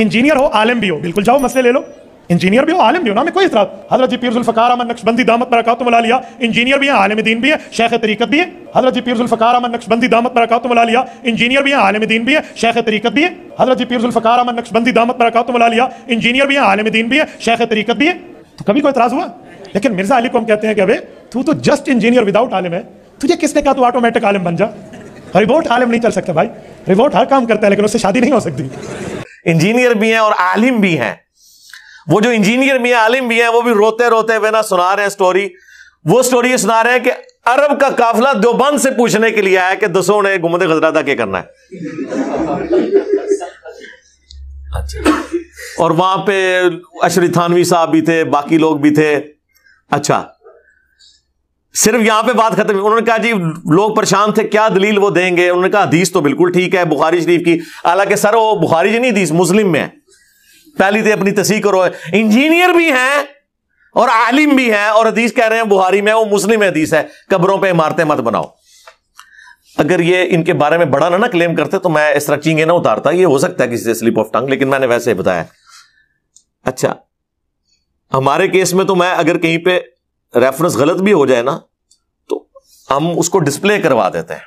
इंजीनियर हो आलम भी हो बिल्कुल जाओ मसले ले लो इंजीनियर भी हो आलम भी हो ना मैं कोई इतरा हजरत जी पीरजुल्फकार अहमद नक्शबंदी दामत पर मिला लिया इंजीनियर भी है आलम दीन भी है शेख तरीकत भी है हजरत जी पीरजुल्फकार अहमद नक्शबंदी दामत पर मिला लिया इंजीनियर भी है आलम दीन भी है शेख तरीकत भी है हजरत जी पीरजुल्फकार अहमद नक्शबंदी दामत पर मिला लिया इंजीनियर भी है आलम दीन भी है शेख तरीकत भी है तो कभी कोई इतराज हुआ लेकिन मिर्जा अली को हम कहते हैं कि अबे तू तो जस्ट इंजीनियर विदाउट आलिम है तुझे किसने कहा तू ऑटोमेटिक आलिम बन जा रिवोट आलिम नहीं चल सकता भाई रिवोट हर काम करता है लेकिन उससे शादी नहीं हो सकती इंजीनियर भी हैं और आलिम भी हैं वो जो इंजीनियर भी है आलिम भी है वो भी रोते रोते हुए ना सुना रहे हैं स्टोरी वो स्टोरी सुना रहे हैं कि अरब का काफिला दोबंद से पूछने के लिए आया कि दसो ने गुमदे गजरा था क्या करना है अच्छा और वहां पे अशरी थानवी साहब भी थे बाकी लोग भी थे अच्छा सिर्फ यहां पे बात खत्म उन्होंने कहा जी लोग परेशान थे क्या दलील वो देंगे उन्होंने कहा हदीस तो बिल्कुल ठीक है बुखारी शरीफ की हालांकि सर वो बुखारी जी नहीं हदीस मुस्लिम में है पहली तो अपनी तसी करो इंजीनियर भी हैं और आलिम भी हैं और हदीस कह रहे हैं बुहारी में वो मुस्लिम हदीस है कब्रों पर इमारतें मत बनाओ अगर ये इनके बारे में बड़ा ना ना क्लेम करते तो मैं इस तरह चींगे ना उतारता ये हो सकता है किसी से स्लिप ऑफ टंग लेकिन मैंने वैसे बताया अच्छा हमारे केस में तो मैं अगर कहीं पे रेफरेंस गलत भी हो जाए ना तो हम उसको डिस्प्ले करवा देते हैं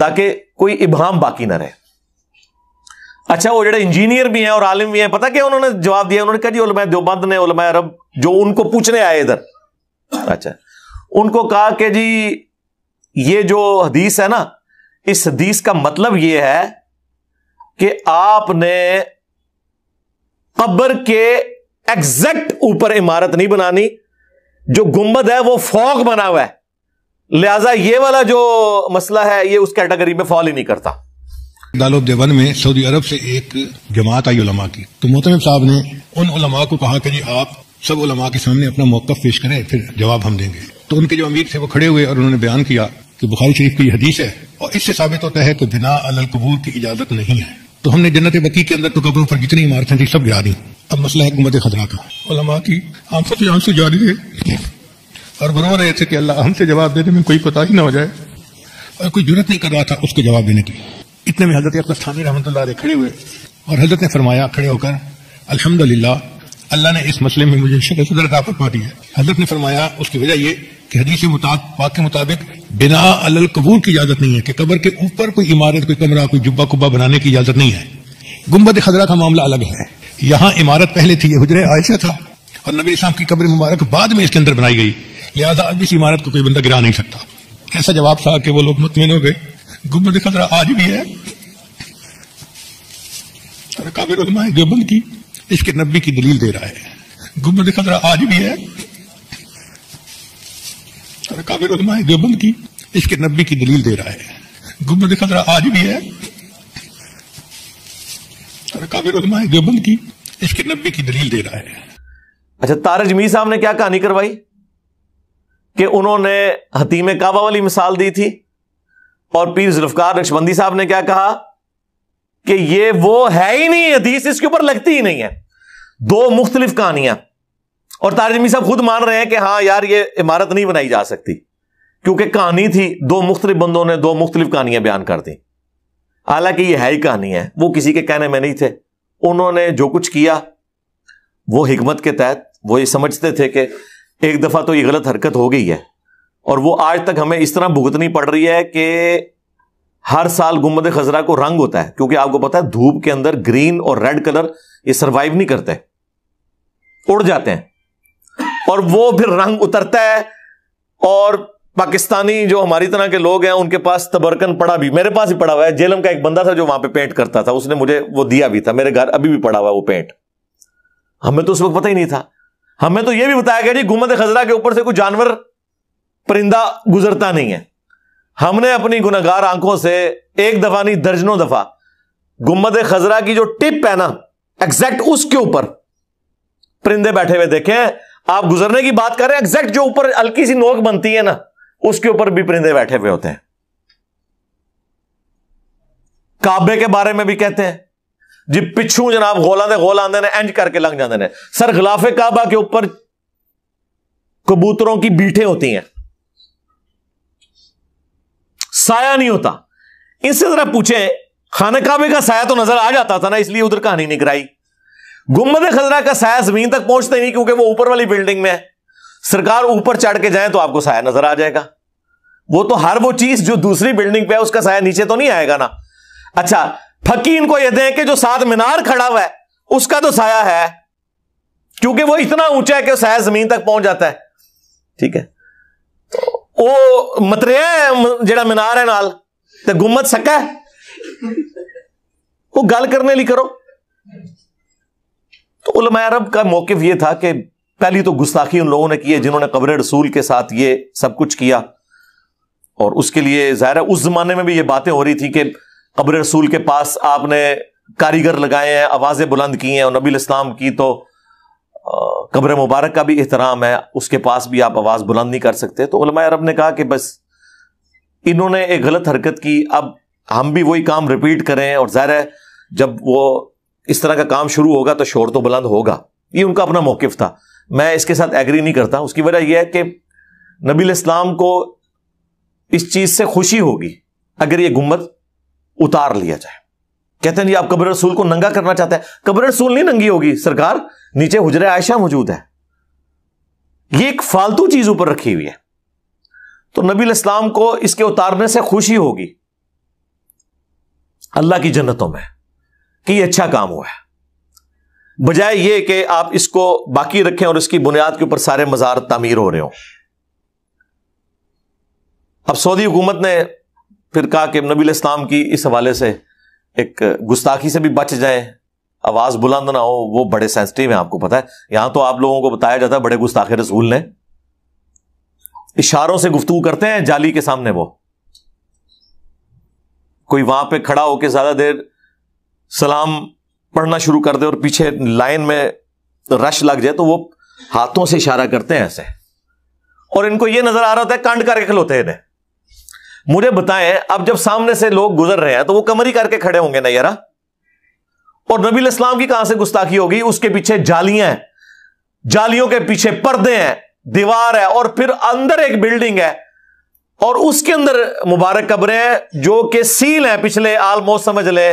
ताकि कोई इबहम बाकी ना रहे अच्छा वो जो इंजीनियर भी हैं और आलिम भी हैं पता क्या उन्होंने जवाब दिया उन्होंने कहा जी उलमा देवबंद ने उलमा अरब जो उनको पूछने आए इधर अच्छा उनको कहा कि जी ये जो हदीस है ना इस हदीस का मतलब ये है कि आपने कब्र के एग्जैक्ट ऊपर इमारत नहीं बनानी जो गुंबद है वो फौक बना हुआ है लिहाजा ये वाला जो मसला है ये उस कैटेगरी में फॉल ही नहीं करता दालोब देवन में सऊदी अरब से एक जमात आई उलमा की तो मोहतम साहब ने उन उलमा को कहा कि जी आप सब उलमा के सामने अपना मौका पेश करें फिर जवाब हम देंगे तो उनके जो अमीर थे वो खड़े हुए और उन्होंने बयान किया कि बुखारी शरीफ की हदीस है और इससे साबित होता है कि बिना अल कबूर की इजाजत नहीं है तो हमने जन्नत बकी के अंदर तो कब्रों पर जितनी इमारतें थी सब गिरा दी अब मसला है गुमत खतरा का उलमा की आंसू से आंसू जारी थे और रो रहे थे कि अल्लाह हमसे जवाब देने में कोई पता ही ना हो जाए और कोई जरूरत नहीं कर रहा था उसको जवाब देने की इतने में हजरत अख्तर थानी रहमत खड़े हुए और हजरत ने फरमाया खड़े होकर अलहमदल्ला अल्लाह ने इस मसले में मुझे शक्ल सदर ताकत पा दी है हजरत ने फरमाया उसकी वजह ये कि हदीसी पाक के मुताबिक बिना अलल कबूल की इजाजत नहीं है कि कबर के ऊपर कोई इमारत कोई कमरा कोई जुब्बा कुब्बा बनाने की इजाजत नहीं है गुम्बद खजरा का मामला अलग है यहाँ इमारत पहले थी हजरे आयशा था और नबी इस्लाम की कब्र मुबारक बाद में इसके अंदर बनाई गई लिहाजा अब इस इमारत को कोई बंदा गिरा नहीं सकता ऐसा जवाब था कि वो लोग मुतमिन हो गए गुम्बद खजरा आज भी है काफिर की इसके नबी की दलील दे रहा है गुम्बद खजरा आज भी है काबिर उलमाए देवबंद की इसके नब्बी की दलील दे रहा है गुमद खतरा आज भी है काबिर उलमाए देवबंद की इसके नब्बी की दलील दे रहा है अच्छा तारज मी साहब ने क्या कहानी करवाई कि उन्होंने हतीम काबा वाली मिसाल दी थी और पीर जुल्फकार रक्षबंदी साहब ने क्या कहा कि ये वो है ही नहीं हदीस इसके ऊपर लगती ही नहीं है दो मुख्तलिफ कहानियां और तारजमी साहब खुद मान रहे हैं कि हाँ यार ये इमारत नहीं बनाई जा सकती क्योंकि कहानी थी दो मुख्तलिफ बंदों ने दो मुख्तलिफ कहानियां बयान कर दी हालांकि ये है ही कहानी है वो किसी के कहने में नहीं थे उन्होंने जो कुछ किया वो हिकमत के तहत वो ये समझते थे कि एक दफा तो ये गलत हरकत हो गई है और वो आज तक हमें इस तरह भुगतनी पड़ रही है कि हर साल गुम्बद खजरा को रंग होता है क्योंकि आपको पता है धूप के अंदर ग्रीन और रेड कलर ये सर्वाइव नहीं करते उड़ जाते हैं और वो फिर रंग उतरता है और पाकिस्तानी जो हमारी तरह के लोग हैं उनके पास तबरकन पड़ा भी मेरे पास ही पड़ा हुआ है जेलम का एक बंदा था जो वहां पे पेंट करता था उसने मुझे वो दिया भी था मेरे घर अभी भी पड़ा हुआ है वो पेंट हमें तो उस वक्त पता ही नहीं था हमें तो यह भी बताया गया जी गुमत खजरा के ऊपर से कोई जानवर परिंदा गुजरता नहीं है हमने अपनी गुनागार आंखों से एक दफा नहीं दर्जनों दफा गुम्बद खजरा की जो टिप है ना एग्जैक्ट उसके ऊपर परिंदे बैठे हुए देखे हैं आप गुजरने की बात कर रहे हैं एग्जैक्ट जो ऊपर हल्की सी नोक बनती है ना उसके ऊपर भी परिंदे बैठे हुए होते हैं काबे के बारे में भी कहते हैं जी पिछू जनाब गोल आते गोल आते ने एंज करके लंघ जाते हैं सर खिलाफे काबा के ऊपर कबूतरों की बीठे होती हैं साया नहीं होता इससे जरा पूछे खाने काबे का साया तो नजर आ जाता था ना इसलिए उधर कहानी नहीं कराई गुम्बद खजरा का साया जमीन तक पहुंचते नहीं क्योंकि वो ऊपर वाली बिल्डिंग में है सरकार ऊपर चढ़ के जाए तो आपको साया नजर आ जाएगा वो तो हर वो चीज जो दूसरी बिल्डिंग पे है उसका साया नीचे तो नहीं आएगा ना अच्छा फकी इनको यह दें कि जो सात मीनार खड़ा हुआ है उसका तो साया है क्योंकि वो इतना ऊंचा है कि साया जमीन तक पहुंच जाता है ठीक है तो वो मतरिया है जेड़ा मीनार है नाल तो गुम्मत सका है वो गल करने लिए करो तो अरब का मौकफ यह था कि पहली तो गुस्ताखी उन लोगों ने की है जिन्होंने कब्र रसूल के साथ ये सब कुछ किया और उसके लिए ज़ाहिर है उस जमाने में भी ये बातें हो रही थी कि कब्र रसूल के पास आपने कारीगर लगाए हैं आवाज़ें बुलंद की हैं और नबी इस्लाम की तो कब्र मुबारक का भी एहतराम है उसके पास भी आप आवाज़ बुलंद नहीं कर सकते तो अरब ने कहा कि बस इन्होंने एक गलत हरकत की अब हम भी वही काम रिपीट करें और ज़ाहिर है जब वो इस तरह का काम शुरू होगा तो शोर तो बुलंद होगा ये उनका अपना मौकफ था मैं इसके साथ एग्री नहीं करता उसकी वजह यह है कि नबी इस्लाम को इस चीज से खुशी होगी अगर ये गुम्बद उतार लिया जाए कहते हैं जी आप कब्र रसूल को नंगा करना चाहते हैं कब्र रसूल नहीं नंगी होगी सरकार नीचे हुजरे आयशा मौजूद है ये एक फालतू चीज ऊपर रखी हुई है तो नबी इस्लाम को इसके उतारने से खुशी होगी अल्लाह की जन्नतों में कि यह अच्छा काम हुआ है बजाय ये कि आप इसको बाकी रखें और इसकी बुनियाद के ऊपर सारे मजार तामीर हो रहे हो अब सऊदी हुकूमत ने फिर कहा कि नबी इस्लाम की इस हवाले से एक गुस्ताखी से भी बच जाए आवाज बुलंद ना हो वो बड़े सेंसिटिव है आपको पता है यहां तो आप लोगों को बताया जाता है बड़े गुस्ताखे रसूल ने इशारों से गुफ्तु करते हैं जाली के सामने वो कोई वहां पे खड़ा होकर ज्यादा देर सलाम पढ़ना शुरू कर दे और पीछे लाइन में रश लग जाए तो वो हाथों से इशारा करते हैं ऐसे और इनको ये नजर आ रहा था कांड करके खलोते हैं मुझे बताएं अब जब सामने से लोग गुजर रहे हैं तो वो कमरी करके खड़े होंगे ना यारा और नबी इस्लाम की कहां से गुस्ताखी होगी उसके पीछे जालियां हैं जालियों के पीछे पर्दे हैं दीवार है और फिर अंदर एक बिल्डिंग है और उसके अंदर मुबारक कब्रें हैं जो कि सील हैं पिछले ऑलमोस्ट समझ ले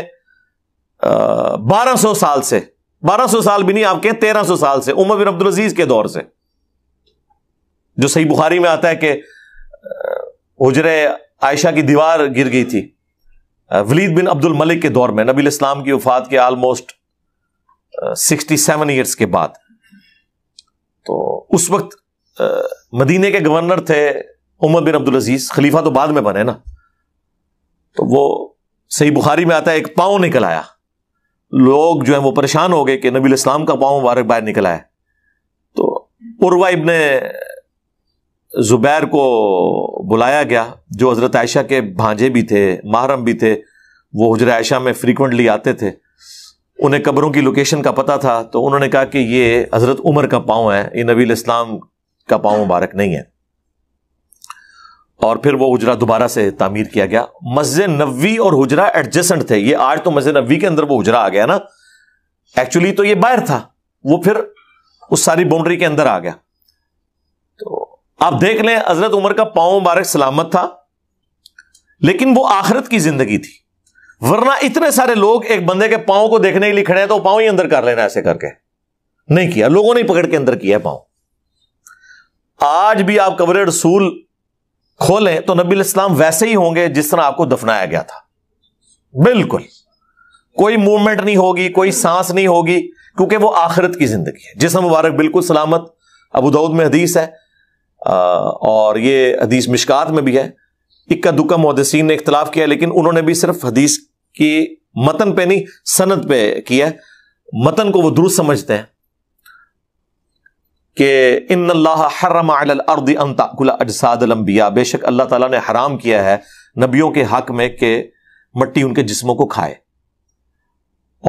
बारह सौ साल से बारह सौ साल भी नहीं आपके तेरह सौ साल से उमर बिन अब्दुल अजीज के दौर से जो सही बुखारी में आता है कि उजरे आयशा की दीवार गिर गई थी वलीद बिन अब्दुल मलिक के दौर में नबी इस्लाम की वफात के ऑलमोस्ट सिक्सटी सेवन ईयर्स के बाद तो उस वक्त मदीने के गवर्नर थे उमर बिन अब्दुल अजीज खलीफा तो बाद में बने ना तो वो सही बुखारी में आता है एक पाँव निकल आया लोग जो है वो परेशान हो गए कि नबी इस्लाम का पाँव मुबारक बाहर निकला है तो उर्वा इब्ने ज़ुबैर को बुलाया गया जो हज़रत आयशा के भांजे भी थे महरम भी थे वो हजर आयशा में फ्रीक्वेंटली आते थे उन्हें कब्रों की लोकेशन का पता था तो उन्होंने कहा कि ये हज़रत उमर का पाँव है ये नबी इस्लाम का पाँव मुबारक नहीं है और फिर वो हुजरा दोबारा से तामीर किया गया मस्जिद नबी और हुजरा एडजेसेंट थे ये आज तो मस्जिद नबी के अंदर वो हुजरा आ गया ना एक्चुअली तो ये बाहर था वो फिर उस सारी बाउंड्री के अंदर आ गया तो आप देख लें हजरत उमर का पाओ मुबारक सलामत था लेकिन वो आखिरत की जिंदगी थी वरना इतने सारे लोग एक बंदे के पाओ को देखने के लिए खड़े हैं तो पाओ ही अंदर कर लेना ऐसे करके नहीं किया लोगों ने पकड़ के अंदर किया पाओ आज भी आप कवरे रसूल खोलें तो नबी इस्लाम वैसे ही होंगे जिस तरह आपको दफनाया गया था बिल्कुल कोई मूवमेंट नहीं होगी कोई सांस नहीं होगी क्योंकि वो आखिरत की जिंदगी है जिसम मुबारक बिल्कुल सलामत अबू दाऊद में हदीस है और ये हदीस मिशकात में भी है इक्का दुक्का मुहदसिन ने इख्तलाफ किया लेकिन उन्होंने भी सिर्फ हदीस की मतन पे नहीं सनत पे किया मतन को वो दुरुस्त समझते हैं कि इन अल्लाह हरम अर्द अनताकुल अजसादलम्बिया बेशक अल्लाह ताला ने हराम किया है नबियों के हक में कि मट्टी उनके जिसमों को खाए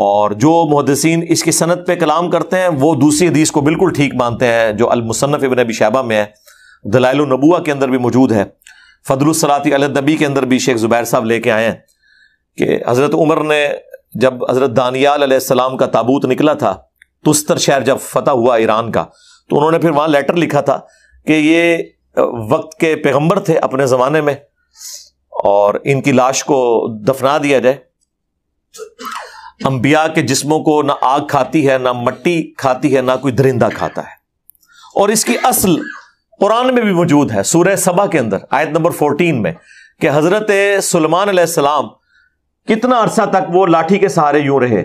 और जो मुहदसिन इसकी सनत पे कलाम करते हैं वो दूसरी हदीस को बिल्कुल ठीक मानते हैं जो अलमुसनफ़ इबन अबी शैबा में है दलाइल नबुआ के अंदर भी मौजूद है फदलसलाती अलदबी के अंदर भी शेख ज़ुबैर साहब लेके आए हैं कि हज़रत उमर ने जब हज़रत दानियाल का ताबूत निकला था तुस्तर शहर जब फतेह हुआ ईरान का तो उन्होंने फिर वहां लेटर लिखा था कि ये वक्त के पैगंबर थे अपने ज़माने में और इनकी लाश को दफना दिया जाए अंबिया के जिस्मों को ना आग खाती है ना मट्टी खाती है ना कोई दरिंदा खाता है और इसकी असल कुरान में भी मौजूद है सूर्य सभा के अंदर आयत नंबर 14 में कि हजरत सलमान सलाम कितना अरसा तक वो लाठी के सहारे यूं रहे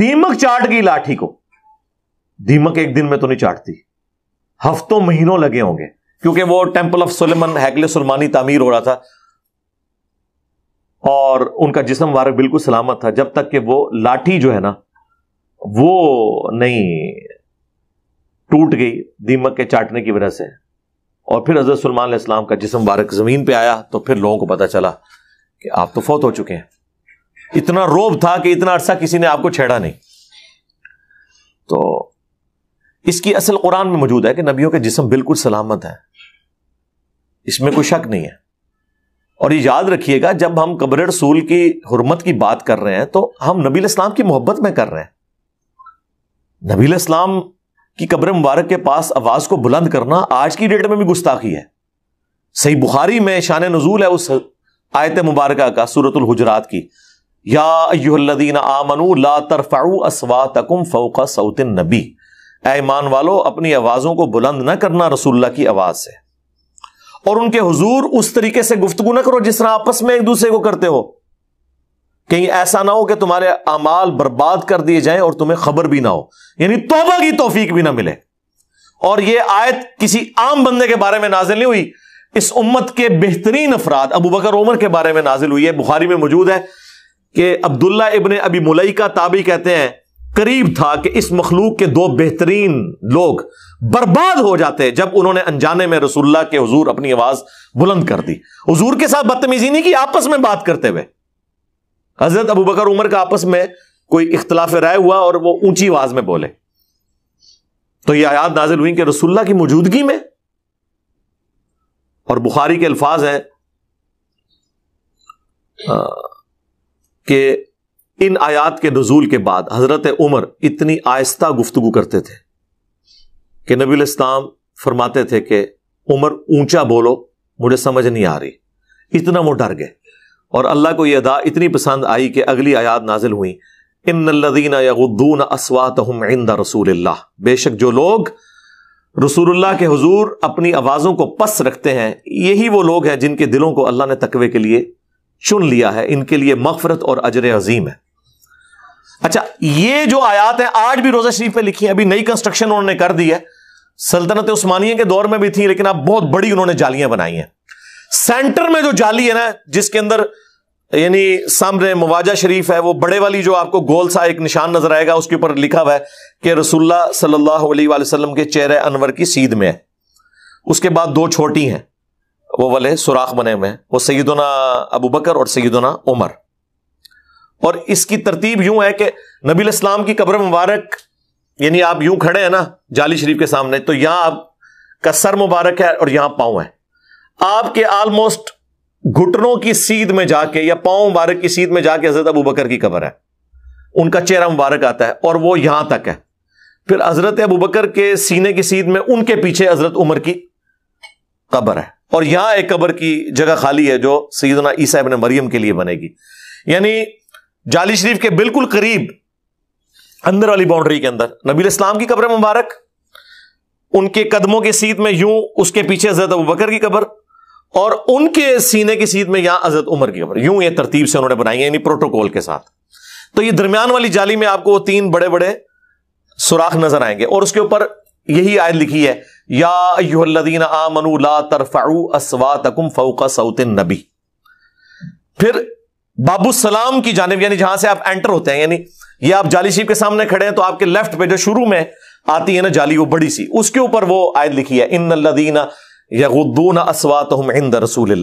दीमक चाट गई लाठी को दीमक एक दिन में तो नहीं चाटती हफ्तों महीनों लगे होंगे क्योंकि वो टेम्पल ऑफ सुलेमन हैकले सुलमानी तामीर हो रहा था और उनका जिसम मुबारक बिल्कुल सलामत था जब तक कि वो लाठी जो है ना वो नहीं टूट गई दीमक के चाटने की वजह से और फिर हजरत सलमान इस्लाम का जिसम वारक जमीन पे आया तो फिर लोगों को पता चला कि आप तो फौत हो चुके हैं इतना रोब था कि इतना अरसा किसी ने आपको छेड़ा नहीं तो इसकी असल कुरान में मौजूद है कि नबियों के जिसम बिल्कुल सलामत है इसमें कोई शक नहीं है और ये याद रखिएगा जब हम कब्र रसूल की हरमत की बात कर रहे हैं तो हम नबी इस्लाम की मोहब्बत में कर रहे हैं नबी इस्लाम की कब्र मुबारक के पास आवाज को बुलंद करना आज की डेट में भी गुस्ताखी है सही बुखारी में शान नजूल है उस आयत मुबारक का सूरतुल हजरात की या आमनू ला तरफाउ असवा तकुम फ़ौका सऊतिन नबी ऐमान वालों अपनी आवाज़ों को बुलंद ना करना रसुल्ला की आवाज़ से और उनके हजूर उस तरीके से गुफ्तु ना करो जिस तरह आपस में एक दूसरे को करते हो कहीं ऐसा ना हो कि तुम्हारे अमाल बर्बाद कर दिए जाए और तुम्हें खबर भी ना हो यानी तोबा की तोफीक भी ना मिले और यह आयत किसी आम बंदे के बारे में नाजिल नहीं हुई इस उम्मत के बेहतरीन अफराद अबू बकर उमर के बारे में नाजिल हुई है बुखारी में मौजूद है कि अब्दुल्ला इबन अबी मुलई का ताबी कहते हैं करीब था कि इस मखलूक के दो बेहतरीन लोग बर्बाद हो जाते जब उन्होंने अनजाने में रसुल्ला के हजूर अपनी आवाज बुलंद कर दी हजूर के साथ बदतमीजी नहीं की आपस में बात करते हुए हजरत अबू बकर उमर का आपस में कोई इख्तलाफ राय हुआ और वो ऊंची आवाज में बोले तो यह आयात नाजिल हुई कि रसुल्ला की मौजूदगी में और बुखारी के अल्फाज हैं कि इन आयात के नजूल के बाद हजरत उमर इतनी आहिस्ता गुफ्तु करते थे कि नबी इस्लाम फरमाते थे कि उमर ऊंचा बोलो मुझे समझ नहीं आ रही इतना वो डर गए और अल्लाह को यह अदा इतनी पसंद आई कि अगली आयात नाजिल हुई इन लदीना यदून असवात इंदा रसूल बेशक जो लोग रसूल के हजूर अपनी आवाज़ों को पस रखते हैं यही वो लोग हैं जिनके दिलों को अल्लाह ने तकवे के लिए चुन लिया है इनके लिए मफरत और अजर अजीम है अच्छा ये जो आयात है आज भी रोजा शरीफ पे लिखी है अभी नई कंस्ट्रक्शन उन्होंने कर दी है सल्तनत उस्मानिया के दौर में भी थी लेकिन अब बहुत बड़ी उन्होंने जालियां बनाई हैं सेंटर में जो जाली है ना जिसके अंदर यानी सामने मुवाजा शरीफ है वो बड़े वाली जो आपको गोल सा एक निशान नजर आएगा उसके ऊपर लिखा हुआ है कि रसुल्ला सल्लाह वसलम के चेहरे अनवर की सीध में है उसके बाद दो छोटी हैं वो वाले सुराख बने हुए हैं वो सईदना अबू बकर और सईदना उमर और इसकी तरतीब यूं है कि नबी इस्लाम की कब्र मुबारक यानी आप यूं खड़े हैं ना जाली शरीफ के सामने तो यहां का सर मुबारक है और यहां पाओ है आपके ऑलमोस्ट घुटनों की सीध में जाके या पाओ मुबारक की सीध में जाके हजरत अबू बकर की कबर है उनका चेहरा मुबारक आता है और वो यहां तक है फिर हजरत अबू बकर के सीने की सीध में उनके पीछे हजरत उमर की कबर है और यहां एक कब्र की जगह खाली है जो सईदना ईसा इबन मरियम के लिए बनेगी यानी जाली शरीफ के बिल्कुल करीब अंदर वाली बाउंड्री के अंदर नबी इस्लाम की कब्र मुबारक उनके कदमों के सीध में यूं उसके पीछे हजरत अबू बकर की कब्र और उनके सीने की सीध में यहां हजरत उमर की कब्र यूं ये तरतीब से उन्होंने बनाई है प्रोटोकॉल के साथ तो ये दरमियान वाली जाली में आपको तीन बड़े बड़े सुराख नजर आएंगे और उसके ऊपर यही आय लिखी है यादीन आमनु ला तरफाउ असवा तकुम फौका सऊतिन नबी फिर बाबू सलाम की जानब यानी जहां से आप एंटर होते हैं यानी ये आप जाली शिप के सामने खड़े हैं तो आपके लेफ्ट पे जो शुरू में आती है ना जाली वो बड़ी सी उसके ऊपर वो आयत लिखी है इन लदीना यगुद्दून असवात इंद रसूल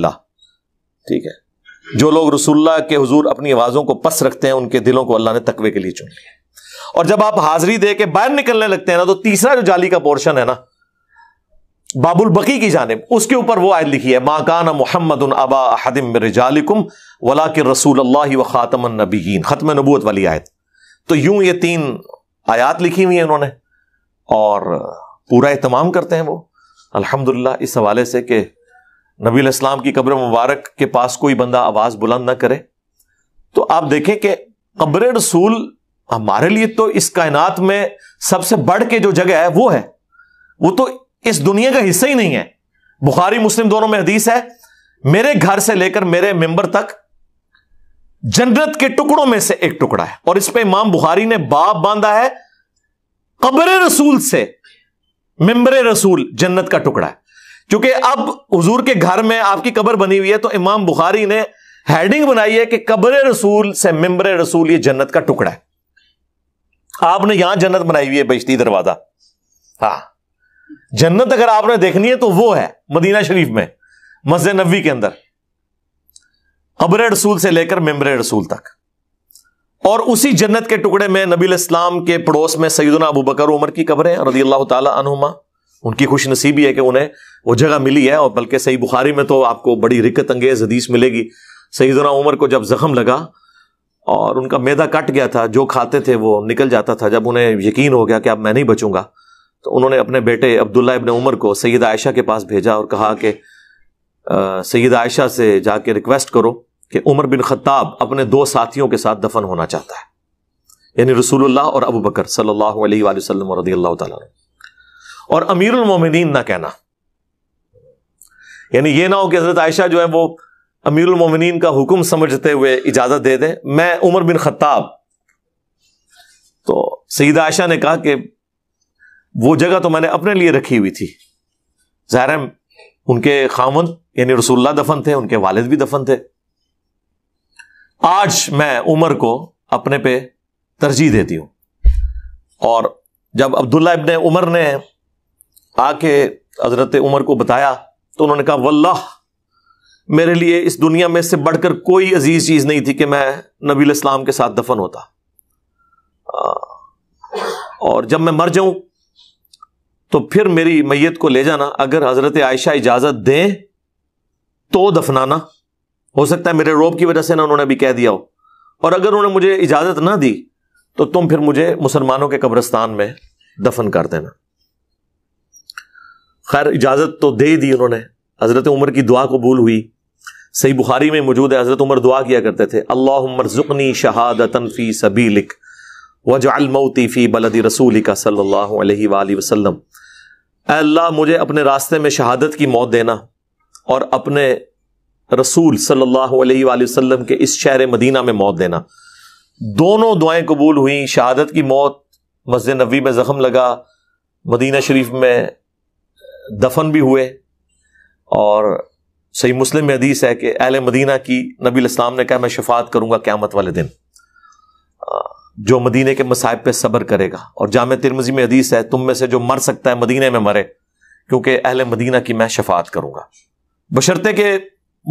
ठीक है जो लोग रसुल्ला के हुजूर अपनी आवाजों को पस रखते हैं उनके दिलों को अल्लाह ने तकवे के लिए चुन लिया और जब आप हाजिरी दे के बाहर निकलने लगते हैं ना तो तीसरा जो जाली का पोर्शन है ना बाबुल बकी की जानब उसके ऊपर वो आयत लिखी है माकान मोहम्मद अबादिम वला के रसूल अल्लाह व खातम नबी ख़त्म नबूत वाली आयत तो यूं ये तीन आयात लिखी हुई है उन्होंने और पूरा एहतमाम करते हैं वो अल्हम्दुलिल्लाह इस हवाले से कि नबी इस्लाम की कब्र मुबारक के पास कोई बंदा आवाज़ बुलंद ना करे तो आप देखें कि कब्र रसूल हमारे लिए तो इस कायनात में सबसे बढ़ के जो जगह है वो है वो तो इस दुनिया का हिस्सा ही नहीं है बुखारी मुस्लिम दोनों में हदीस है मेरे घर से लेकर मेरे मेंबर तक जन्नत के टुकड़ों में से एक टुकड़ा है और इस पर इमाम बुखारी ने बाप बांधा है कब्र रसूल से मेम्बर रसूल जन्नत का टुकड़ा है क्योंकि अब हजूर के घर में आपकी कबर बनी हुई है तो इमाम बुखारी ने हेडिंग बनाई है कि कब्र रसूल से मेम्बर रसूल ये जन्नत का टुकड़ा है आपने यहां जन्नत बनाई हुई है बजती दरवाजा हाँ जन्नत अगर आपने देखनी है तो वो है मदीना शरीफ में मस्जिद नबी के अंदर अबरे रसूल से लेकर मेम्बर रसूल तक और उसी जन्नत के टुकड़े में नबी इस्लाम के पड़ोस में सईदना अबू बकर उमर की कब्रें रजी अल्लाह तुमा उनकी खुश नसीबी है कि उन्हें वो जगह मिली है और बल्कि सही बुखारी में तो आपको बड़ी रिकत अंगेज हदीस मिलेगी सईदना उमर को जब जख्म लगा और उनका मैदा कट गया था जो खाते थे वो निकल जाता था जब उन्हें यकीन हो गया कि अब मैं नहीं बचूंगा तो उन्होंने अपने बेटे अब्दुल्ला इबन उमर को सैद आयशा के पास भेजा और कहा कि सैद आयशा से जाके रिक्वेस्ट करो कि उमर बिन खत्ताब अपने दो साथियों के साथ दफन होना चाहता है यानी रसूलुल्लाह और अबू बकर सल्लल्लाहु अलैहि वसल्लम अल्लाह और अमीरुल मोमिनीन ना कहना यानी ये ना हो कि हजरत आयशा जो है वो अमीरुल मोमिनीन का हुक्म समझते हुए इजाजत दे दें मैं उमर बिन खत्ताब तो सईद आयशा ने कहा कि वो जगह तो मैंने अपने लिए रखी हुई थी जहर उनके खामन यानी रसुल्ला दफन थे उनके वालिद भी दफन थे आज मैं उमर को अपने पे तरजीह देती हूं और जब अब्दुल्ला इबन उमर ने आके हजरत उमर को बताया तो उन्होंने कहा वल्लाह मेरे लिए इस दुनिया में से बढ़कर कोई अजीज चीज नहीं थी कि मैं नबी इस्लाम के साथ दफन होता और जब मैं मर जाऊं तो फिर मेरी मैयत को ले जाना अगर हजरत आयशा इजाजत दें तो दफनाना हो सकता है मेरे रोब की वजह से ना उन्होंने अभी कह दिया हो और अगर उन्होंने मुझे इजाजत ना दी तो तुम फिर मुझे मुसलमानों के कब्रस्तान में दफन कर देना खैर इजाजत तो दे दी उन्होंने हजरत उम्र की दुआ कबूल हुई सही बुखारी में मौजूद है हजरत उमर दुआ किया करते थे अल्लाह उमर जुकनी शहादतन फी सबी लिख वजाल मऊती फी बलदी रसूल का सल्लल्लाहु अलैहि अल्लाह मुझे अपने रास्ते में शहादत की मौत देना और अपने रसूल सल्लल्लाहु अलैहि वसल्लम के इस शहर मदीना में मौत देना दोनों दुआएं कबूल हुई शहादत की मौत मस्जिद नबी में ज़ख्म लगा मदीना शरीफ में दफन भी हुए और सही मुस्लिम में हदीस है कि अहल मदीना की नबी इस्लाम ने कहा मैं शफात करूंगा क्यामत वाले दिन जो मदीने के मसाइब पे सबर करेगा और जाम तिरमजी में हदीस है तुम में से जो मर सकता है मदीने में मरे क्योंकि अहल मदीना की मैं शफात करूंगा बशर्ते के